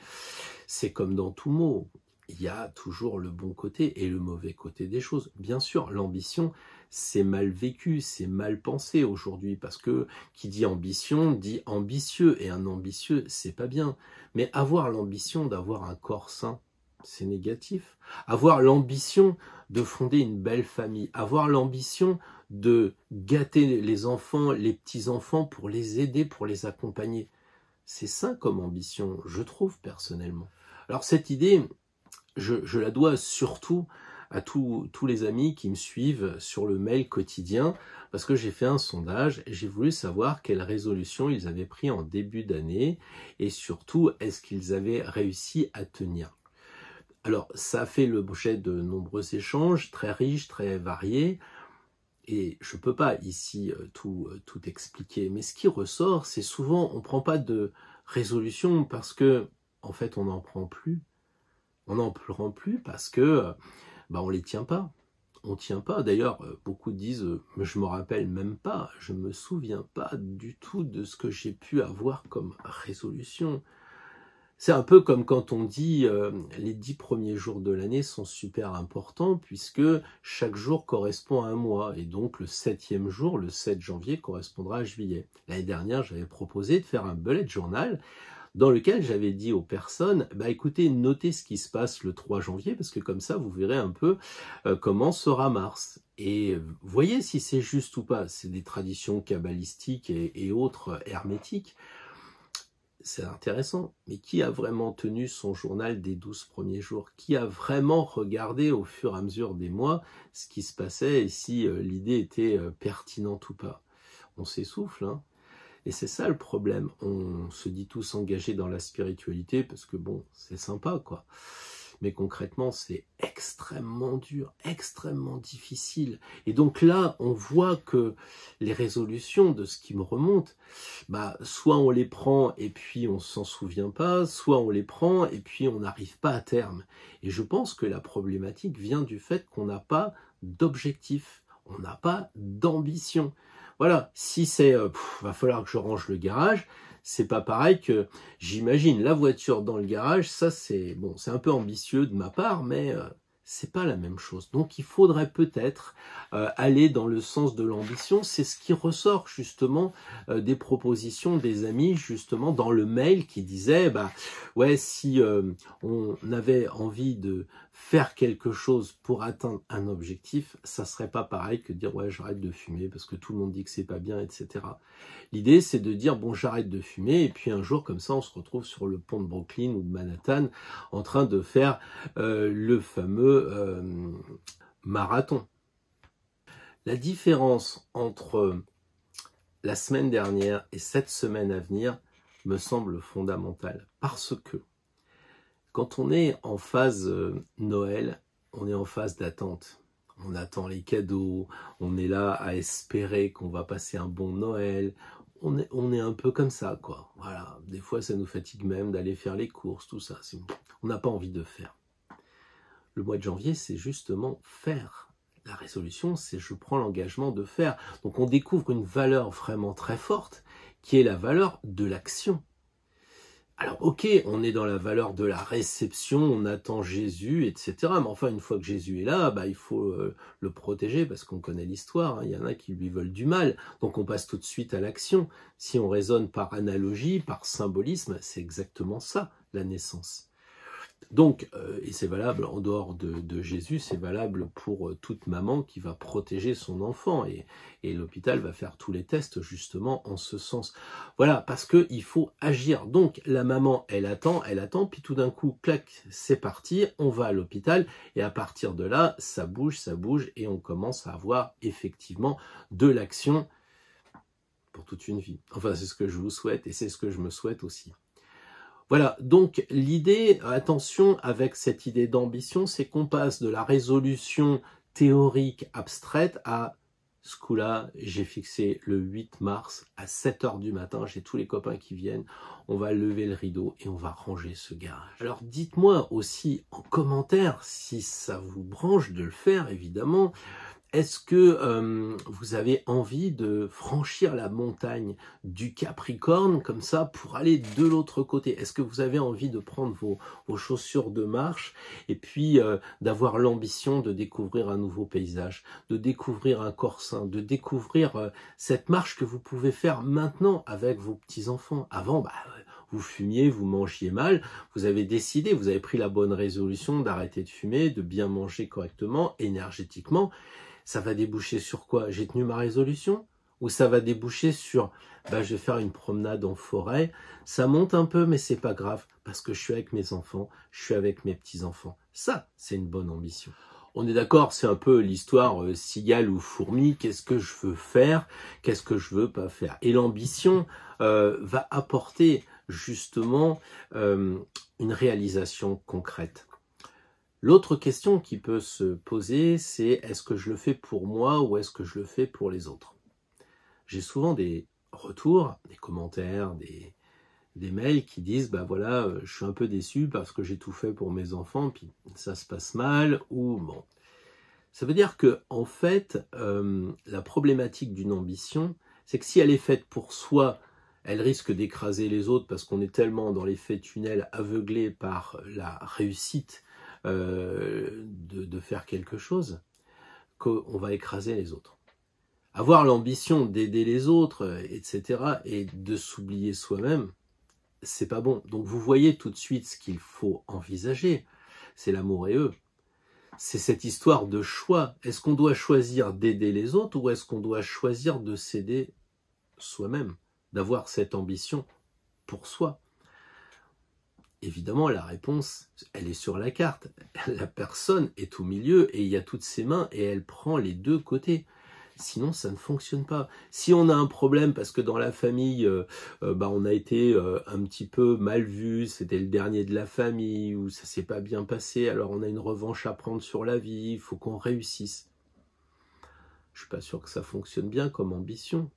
c'est comme dans tout mot il y a toujours le bon côté et le mauvais côté des choses bien sûr l'ambition c'est mal vécu, c'est mal pensé aujourd'hui, parce que qui dit ambition dit ambitieux, et un ambitieux, c'est pas bien. Mais avoir l'ambition d'avoir un corps sain, c'est négatif. Avoir l'ambition de fonder une belle famille, avoir l'ambition de gâter les enfants, les petits-enfants pour les aider, pour les accompagner. C'est sain comme ambition, je trouve personnellement. Alors cette idée, je, je la dois surtout à tous les amis qui me suivent sur le mail quotidien, parce que j'ai fait un sondage et j'ai voulu savoir quelles résolutions ils avaient pris en début d'année et surtout est-ce qu'ils avaient réussi à tenir. Alors ça a fait l'objet de nombreux échanges, très riches, très variés, et je ne peux pas ici euh, tout, euh, tout expliquer, mais ce qui ressort, c'est souvent on ne prend pas de résolution parce que en fait on n'en prend plus. On n'en prend plus parce que euh, bah on les tient pas. On tient pas. D'ailleurs, euh, beaucoup disent euh, je me rappelle même pas, je me souviens pas du tout de ce que j'ai pu avoir comme résolution. C'est un peu comme quand on dit euh, les dix premiers jours de l'année sont super importants puisque chaque jour correspond à un mois et donc le septième jour, le 7 janvier, correspondra à juillet. L'année dernière, j'avais proposé de faire un bullet journal dans lequel j'avais dit aux personnes, bah écoutez, notez ce qui se passe le 3 janvier, parce que comme ça, vous verrez un peu euh, comment sera Mars. Et euh, voyez si c'est juste ou pas. C'est des traditions kabbalistiques et, et autres hermétiques. C'est intéressant. Mais qui a vraiment tenu son journal des 12 premiers jours Qui a vraiment regardé au fur et à mesure des mois ce qui se passait et si euh, l'idée était pertinente ou pas On s'essouffle, hein et c'est ça le problème. On se dit tous engagés dans la spiritualité parce que bon, c'est sympa quoi. Mais concrètement, c'est extrêmement dur, extrêmement difficile. Et donc là, on voit que les résolutions de ce qui me remonte, bah, soit on les prend et puis on s'en souvient pas, soit on les prend et puis on n'arrive pas à terme. Et je pense que la problématique vient du fait qu'on n'a pas d'objectif, on n'a pas d'ambition. Voilà, si c'est, euh, va falloir que je range le garage, c'est pas pareil que j'imagine la voiture dans le garage. Ça, c'est bon, c'est un peu ambitieux de ma part, mais euh, c'est pas la même chose. Donc, il faudrait peut-être euh, aller dans le sens de l'ambition. C'est ce qui ressort justement des propositions des amis, justement dans le mail qui disait, bah ouais, si on avait envie de faire quelque chose pour atteindre un objectif, ça serait pas pareil que dire ouais j'arrête de fumer parce que tout le monde dit que c'est pas bien, etc. L'idée c'est de dire bon j'arrête de fumer et puis un jour comme ça on se retrouve sur le pont de Brooklyn ou de Manhattan en train de faire euh, le fameux euh, marathon. La différence entre la semaine dernière et cette semaine à venir me semble fondamentale parce que quand on est en phase euh, Noël, on est en phase d'attente. On attend les cadeaux, on est là à espérer qu'on va passer un bon Noël. On est, un peu comme ça, quoi. Voilà. Des fois, ça nous fatigue même d'aller faire les courses, tout ça. On n'a pas envie de faire. Le mois de janvier, c'est justement faire. La résolution, c'est je prends l'engagement de faire. Donc on découvre une valeur vraiment très forte, qui est la valeur de l'action. Alors ok, on est dans la valeur de la réception, on attend Jésus, etc. Mais enfin, une fois que Jésus est là, bah, il faut euh, le protéger parce qu'on connaît l'histoire. Hein. Il y en a qui lui veulent du mal. Donc on passe tout de suite à l'action. Si on raisonne par analogie, par symbolisme, c'est exactement ça, la naissance. Donc, euh, et c'est valable en dehors de, Jésus, c'est valable pour euh, toute maman qui va protéger son enfant. Et, et l'hôpital va faire tous les tests justement en ce sens. Voilà, parce qu'il faut agir. Donc, la maman, elle attend, elle attend, puis tout d'un coup, clac, c'est parti, on va à l'hôpital. Et à partir de là, ça bouge, ça bouge, et on commence à avoir effectivement de l'action pour toute une vie. Enfin, c'est ce que je vous souhaite, et c'est ce que je me souhaite aussi. Voilà, donc l'idée, attention avec cette idée d'ambition, c'est qu'on passe de la résolution théorique abstraite à ce coup-là, j'ai fixé le 8 mars à 7h du matin, j'ai tous les copains qui viennent, on va lever le rideau et on va ranger ce garage. Alors dites-moi aussi en commentaire si ça vous branche de le faire, évidemment. Est-ce que euh, vous avez envie de franchir la montagne du Capricorne comme ça pour aller de l'autre côté Est-ce que vous avez envie de prendre vos, chaussures de marche et puis euh, d'avoir l'ambition de découvrir un nouveau paysage, de découvrir un corps sain, de découvrir euh, cette marche que vous pouvez faire maintenant avec vos petits-enfants Avant, bah, vous fumiez, vous mangiez mal, vous avez décidé, vous avez pris la bonne résolution d'arrêter de fumer, de bien manger correctement, énergétiquement ça va déboucher sur quoi J'ai tenu ma résolution Ou ça va déboucher sur bah, je vais faire une promenade en forêt Ça monte un peu, mais c'est pas grave, parce que je suis avec mes enfants, je suis avec mes petits-enfants. Ça, c'est une bonne ambition. On est d'accord, c'est un peu l'histoire euh, cigale ou fourmi, qu'est-ce que je veux faire, qu'est-ce que je veux pas faire. Et l'ambition euh, va apporter justement euh, une réalisation concrète. L'autre question qui peut se poser, c'est est-ce que je le fais pour moi ou est-ce que je le fais pour les autres J'ai souvent des retours, des commentaires, des, mails qui disent bah voilà, euh, je suis un peu déçu parce que j'ai tout fait pour mes enfants, puis ça se passe mal, ou bon. Ça veut dire que, en fait, euh, la problématique d'une ambition, c'est que si elle est faite pour soi, elle risque d'écraser les autres parce qu'on est tellement dans l'effet tunnel aveuglé par la réussite euh, de, de, faire quelque chose, qu'on va écraser les autres. Avoir l'ambition d'aider les autres, euh, etc., et de s'oublier soi-même, c'est pas bon. Donc vous voyez tout de suite ce qu'il faut envisager, c'est l'amour et eux. C'est cette histoire de choix. Est-ce qu'on doit choisir d'aider les autres ou est-ce qu'on doit choisir de s'aider soi-même, d'avoir cette ambition pour soi Évidemment, la réponse, elle est sur la carte. La personne est au milieu et il y a toutes ses mains et elle prend les deux côtés. Sinon, ça ne fonctionne pas. Si on a un problème parce que dans la famille, euh, euh, bah, on a été euh, un petit peu mal vu, c'était le dernier de la famille ou ça s'est pas bien passé, alors on a une revanche à prendre sur la vie, il faut qu'on réussisse. Je ne suis pas sûr que ça fonctionne bien comme ambition.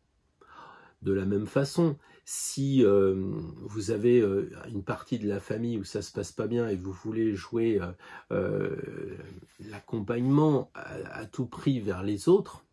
De la même façon, si euh, vous avez euh, une partie de la famille où ça se passe pas bien et vous voulez jouer euh, l'accompagnement à, tout prix vers les autres,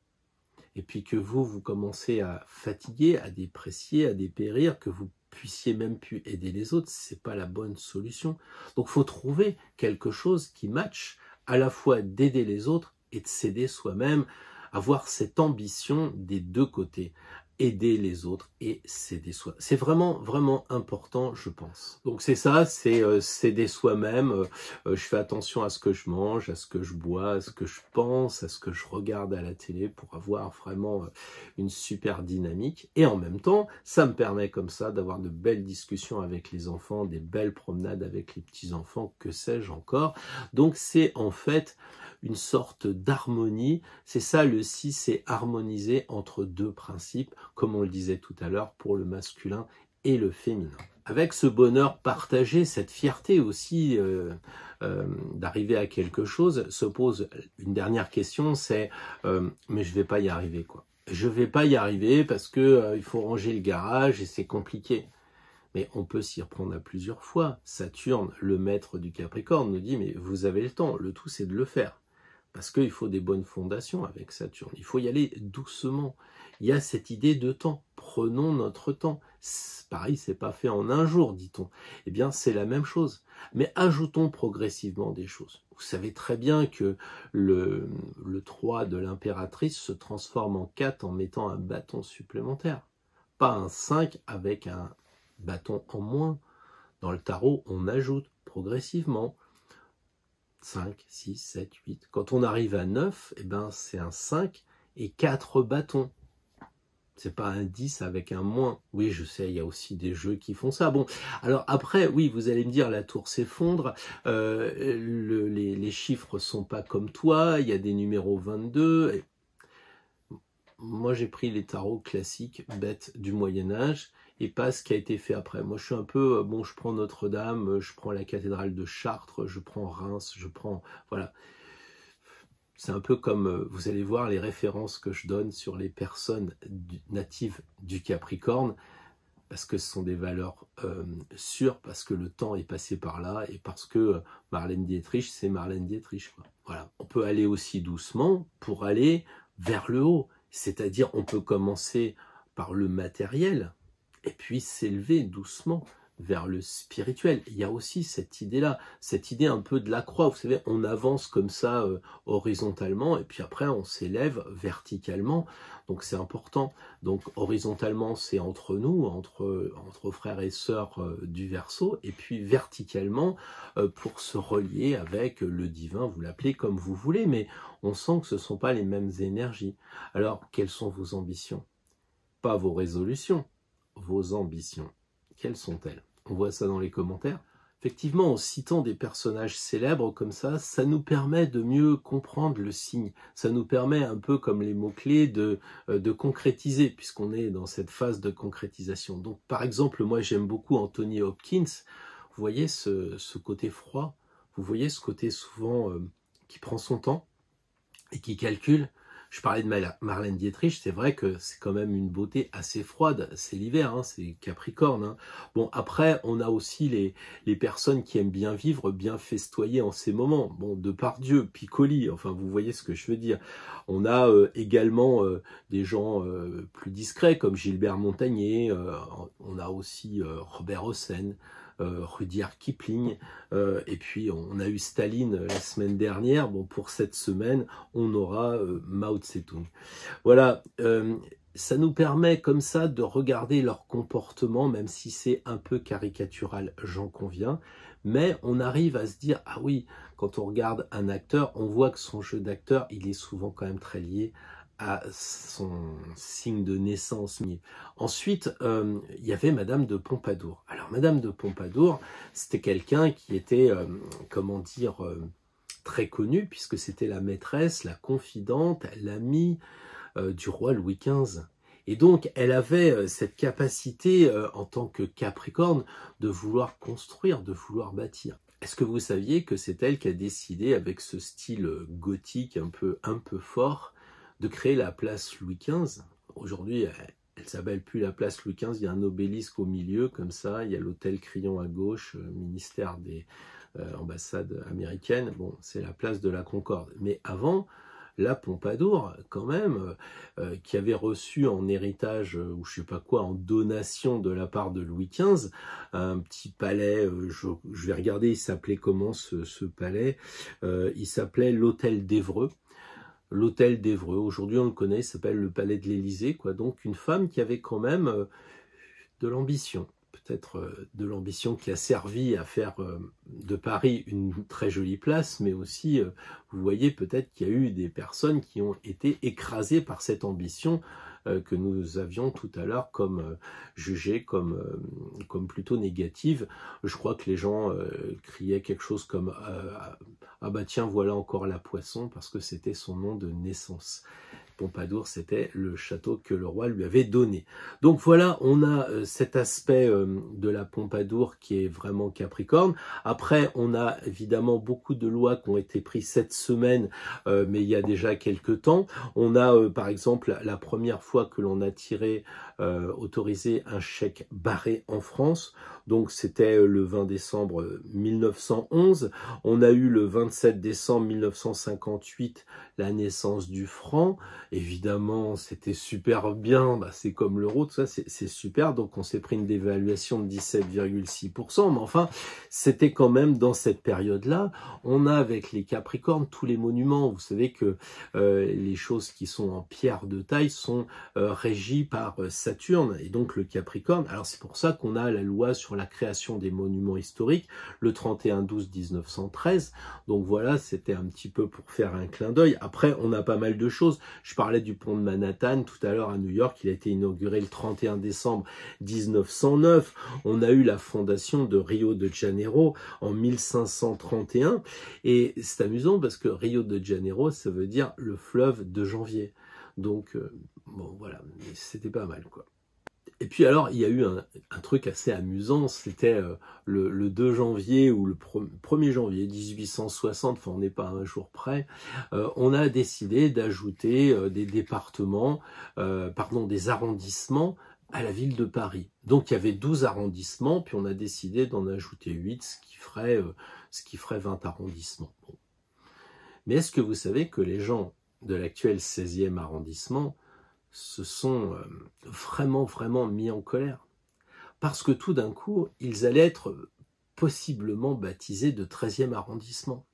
et puis que vous, vous commencez à fatiguer, à déprécier, à dépérir, que vous puissiez même plus aider les autres, ce n'est pas la bonne solution. Donc il faut trouver quelque chose qui matche à la fois d'aider les autres et de s'aider soi-même, avoir cette ambition des deux côtés aider les autres et s'aider soi. C'est vraiment, vraiment important, je pense. Donc c'est ça, c'est euh, s'aider soi-même. Euh, euh, je fais attention à ce que je mange, à ce que je bois, à ce que je pense, à ce que je regarde à la télé pour avoir vraiment euh, une super dynamique. Et en même temps, ça me permet comme ça d'avoir de belles discussions avec les enfants, des belles promenades avec les petits-enfants, que sais-je encore. Donc c'est en fait une sorte d'harmonie. C'est ça le si, c'est harmoniser entre deux principes, comme on le disait tout à l'heure pour le masculin et le féminin. Avec ce bonheur partagé, cette fierté aussi euh, euh, d'arriver à quelque chose, se pose une dernière question, c'est euh, mais je ne vais pas y arriver quoi. Je vais pas y arriver parce que il faut ranger le garage et c'est compliqué. Mais on peut s'y reprendre à plusieurs fois. Saturne, le maître du Capricorne, nous dit mais vous avez le temps, le tout c'est de le faire. Parce qu'il faut des bonnes fondations avec Saturne. Il faut y aller doucement. Il y a cette idée de temps. Prenons notre temps. Pareil, n'est pas fait en un jour, dit-on. Eh bien, c'est la même chose. Mais ajoutons progressivement des choses. Vous savez très bien que le, le 3 de l'impératrice se transforme en 4 en mettant un bâton supplémentaire. Pas un 5 avec un bâton en moins. Dans le tarot, on ajoute progressivement 5, 6, 7, 8. Quand on arrive à 9, eh ben, c'est un 5 et 4 bâtons. C'est pas un 10 avec un moins. Oui, je sais, il y a aussi des jeux qui font ça. Bon, alors après, oui, vous allez me dire, la tour s'effondre, euh, les, chiffres ne sont pas comme toi, il y a des numéros 22. Moi, j'ai pris les tarots classiques, bêtes du Moyen Âge, et pas ce qui a été fait après. Moi, je suis un peu, euh, bon, je prends Notre-Dame, euh, je prends la cathédrale de Chartres, je prends Reims, je prends, voilà. C'est un peu comme, euh, vous allez voir les références que je donne sur les personnes natives du Capricorne, parce que ce sont des valeurs sûres, parce que le temps est passé par là, et parce que Marlène Dietrich, c'est Marlène Dietrich. Voilà. On peut aller aussi doucement pour aller vers le haut. C'est-à-dire, on peut commencer par le matériel, et puis s'élever doucement vers le spirituel. Il y a aussi cette idée-là, cette idée un peu de la croix. Vous savez, on avance comme ça euh, horizontalement et puis après on s'élève verticalement. Donc c'est important. Donc horizontalement, c'est entre nous, entre, entre frères et sœurs euh, du verso, et puis verticalement euh, pour se relier avec le divin, vous l'appelez comme vous voulez, mais on sent que ce ne sont pas les mêmes énergies. Alors, quelles sont vos ambitions Pas vos résolutions vos ambitions. Quelles sont-elles On voit ça dans les commentaires. Effectivement, en citant des personnages célèbres comme ça, ça nous permet de mieux comprendre le signe. Ça nous permet un peu comme les mots-clés de, euh, de concrétiser, puisqu'on est dans cette phase de concrétisation. Donc, par exemple, moi j'aime beaucoup Anthony Hopkins. Vous voyez ce, ce, côté froid, vous voyez ce côté souvent euh, qui prend son temps et qui calcule. Je parlais de Marlène Dietrich, c'est vrai que c'est quand même une beauté assez froide. C'est l'hiver, hein, c'est Capricorne. Hein. Bon, après, on a aussi les, les personnes qui aiment bien vivre, bien festoyer en ces moments. Bon, de par Dieu, Piccoli, enfin, vous voyez ce que je veux dire. On a euh, également euh, des gens euh, plus discrets comme Gilbert Montagnier. on a aussi Robert Hossein. Euh, Rudyard Kipling, euh, et puis on a eu Staline euh, la semaine dernière. Bon, pour cette semaine, on aura Mao Tse-tung. Voilà ça nous permet comme ça de regarder leur comportement, même si c'est un peu caricatural, j'en conviens. Mais on arrive à se dire, ah oui, quand on regarde un acteur, on voit que son jeu d'acteur, il est souvent quand même très lié à son signe de naissance. Ensuite, euh, il y avait Madame de Pompadour. Alors, Madame de Pompadour, c'était quelqu'un qui était, euh, comment dire, euh, très connu puisque c'était la maîtresse, la confidente, l'amie du roi Louis XV. Et donc, elle avait cette capacité, en tant que Capricorne, de vouloir construire, de vouloir bâtir. Est-ce que vous saviez que c'est elle qui a décidé, avec ce style gothique un peu, un peu fort, de créer la place Louis XV. Aujourd'hui, elle s'appelle plus la place Louis XV, il y a un obélisque au milieu, comme ça, il y a l'hôtel Crillon à gauche, euh, ministère des euh, ambassades américaines, bon, c'est la place de la Concorde. Mais avant, la Pompadour, quand même, euh, qui avait reçu en héritage, ou je sais pas quoi, en donation de la part de Louis XV, un petit palais, je, vais regarder, il s'appelait comment ce, ce palais, il s'appelait l'Hôtel d'Evreux, l'hôtel d'Evreux. Aujourd'hui, on le connaît, s'appelle le Palais de l'Élysée, quoi. Donc, une femme qui avait quand même euh, de l'ambition. Peut-être euh, de l'ambition qui a servi à faire euh, de Paris une très jolie place, mais aussi, vous voyez peut-être qu'il y a eu des personnes qui ont été écrasées par cette ambition euh, que nous avions tout à l'heure comme euh, jugé comme, euh, comme plutôt négative. Je crois que les gens criaient quelque chose comme ah bah tiens voilà encore la poisson parce que c'était son nom de naissance. Pompadour, c'était le château que le roi lui avait donné. Donc voilà, on a euh, cet aspect euh, de la Pompadour qui est vraiment Capricorne. Après, on a évidemment beaucoup de lois qui ont été prises cette semaine, euh, mais il y a déjà quelques temps. On a par exemple la première fois que l'on a tiré, autorisé un chèque barré en France. Donc c'était le 20 décembre 1911. On a eu le 27 décembre 1958 la naissance du franc Évidemment, c'était super bien, bah, c'est comme l'euro, tout ça, c'est super. Donc on s'est pris une dévaluation de 17,6%, mais enfin, c'était quand même dans cette période-là. On a avec les Capricornes tous les monuments. Vous savez que euh, les choses qui sont en pierre de taille sont euh, régies par euh, Saturne et donc le Capricorne. Alors c'est pour ça qu'on a la loi sur la création des monuments historiques, le 31-12-1913. Donc voilà, c'était un petit peu pour faire un clin d'œil. Après, on a pas mal de choses parlais du pont de Manhattan tout à l'heure à New York. Il a été inauguré le 31 décembre 1909. On a eu la fondation de Rio de Janeiro en 1531. Et c'est amusant parce que Rio de Janeiro, ça veut dire le fleuve de janvier. Donc, euh, bon, voilà, c'était pas mal, quoi. Et puis alors, il y a eu un, truc assez amusant, c'était euh, le, 2 janvier ou le 1er janvier 1860, enfin on n'est pas un jour près, euh, on a décidé d'ajouter euh, des départements, pardon, des arrondissements à la ville de Paris. Donc il y avait 12 arrondissements, puis on a décidé d'en ajouter 8, ce qui ferait, 20 arrondissements. Mais est-ce que vous savez que les gens de l'actuel 16e arrondissement se sont euh, vraiment, vraiment mis en colère. Parce que tout d'un coup, ils allaient être possiblement baptisés de 13e arrondissement.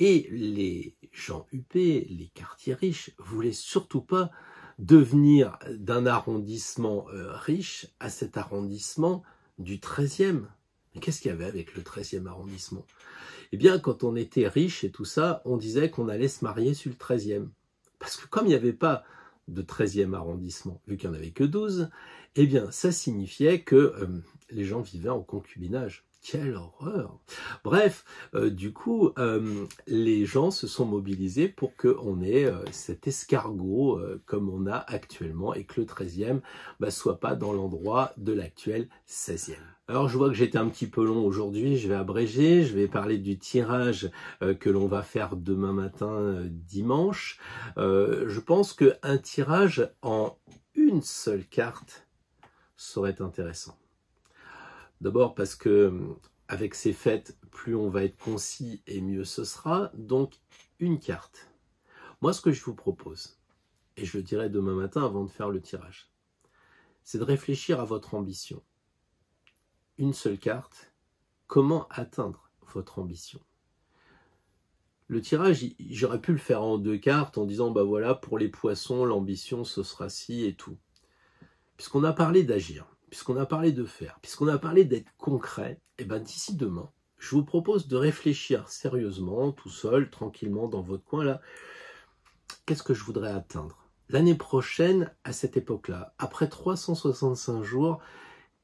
Et les gens huppés, les quartiers riches, voulaient surtout pas devenir d'un arrondissement euh, riche à cet arrondissement du 13e. Mais qu'est-ce qu'il y avait avec le 13e arrondissement Eh bien, quand on était riche et tout ça, on disait qu'on allait se marier sur le 13e. Parce que comme il n'y avait pas de 13e arrondissement, vu qu'il n'y en avait que 12, eh bien ça signifiait que euh, les gens vivaient en concubinage quelle horreur Bref, euh, du coup, euh, les gens se sont mobilisés pour qu'on ait euh, cet escargot comme on a actuellement et que le 13e ne bah, soit pas dans l'endroit de l'actuel 16e. Alors je vois que j'étais un petit peu long aujourd'hui, je vais abréger, je vais parler du tirage que l'on va faire demain matin dimanche. je pense qu'un tirage en une seule carte serait intéressant. D'abord parce que euh, avec ces fêtes, plus on va être concis et mieux ce sera. Donc une carte. Moi, ce que je vous propose, et je le dirai demain matin avant de faire le tirage, c'est de réfléchir à votre ambition. Une seule carte, comment atteindre votre ambition le tirage, j'aurais pu le faire en deux cartes en disant, bah voilà, pour les poissons, l'ambition, ce sera ci et tout. Puisqu'on a parlé d'agir puisqu'on a parlé de faire, puisqu'on a parlé d'être concret, et eh ben d'ici demain, je vous propose de réfléchir sérieusement, tout seul, tranquillement, dans votre coin là, qu'est-ce que je voudrais atteindre L'année prochaine, à cette époque-là, après 365 jours,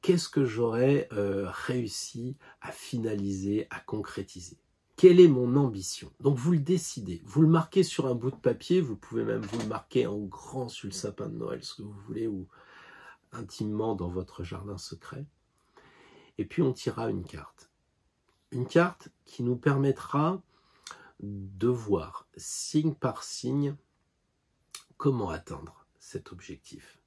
qu'est-ce que j'aurais euh, réussi à finaliser, à concrétiser quelle est mon ambition Donc vous le décidez, vous le marquez sur un bout de papier, vous pouvez même vous le marquer en grand sur le sapin de Noël, ce que vous voulez, ou intimement dans votre jardin secret. Et puis on tirera une carte. Une carte qui nous permettra de voir signe par signe comment atteindre cet objectif.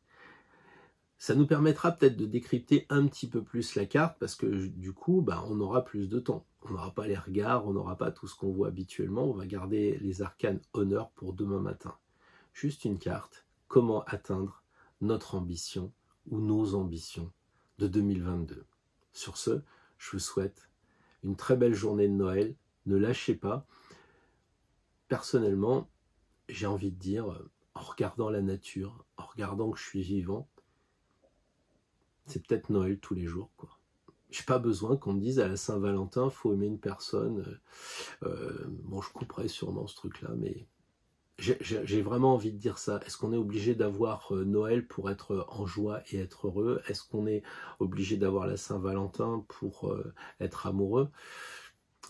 Ça nous permettra peut-être de décrypter un petit peu plus la carte parce que du coup, bah, on aura plus de temps. On n'aura pas les regards, on n'aura pas tout ce qu'on voit habituellement. On va garder les arcanes honneur pour demain matin. Juste une carte, comment atteindre notre ambition ou nos ambitions de 2022. Sur ce, je vous souhaite une très belle journée de Noël. Ne lâchez pas. Personnellement, j'ai envie de dire, euh, en regardant la nature, en regardant que je suis vivant, c'est peut-être Noël tous les jours, quoi. J'ai pas besoin qu'on me dise à la Saint-Valentin, faut aimer une personne. Euh, euh, bon, je couperai sûrement ce truc-là, mais j'ai vraiment envie de dire ça. Est-ce qu'on est obligé d'avoir euh, Noël pour être euh, en joie et être heureux Est-ce qu'on est obligé d'avoir la Saint-Valentin pour euh, être amoureux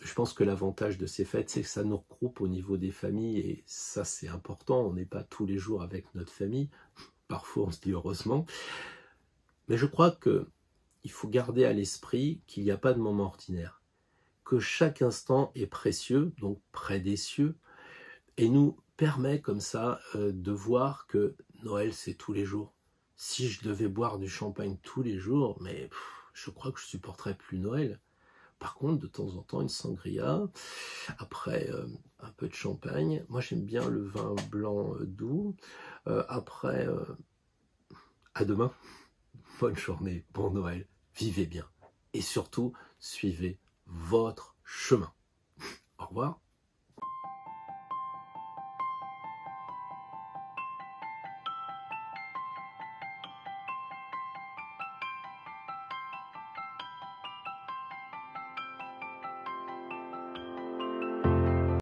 Je pense que l'avantage de ces fêtes, c'est que ça nous regroupe au niveau des familles et ça, c'est important. On n'est pas tous les jours avec notre famille. Parfois, on se dit heureusement. Mais je crois qu'il faut garder à l'esprit qu'il n'y a pas de moment ordinaire, que chaque instant est précieux, donc près des cieux, et nous, permet comme ça euh, de voir que Noël, c'est tous les jours. Si je devais boire du champagne tous les jours, mais je crois que je supporterais plus Noël. Par contre, de temps en temps, une sangria, après euh, un peu de champagne. Moi, j'aime bien le vin blanc euh, doux. après, à demain. Bonne journée, bon Noël, vivez bien. Et surtout, suivez votre chemin. Au revoir.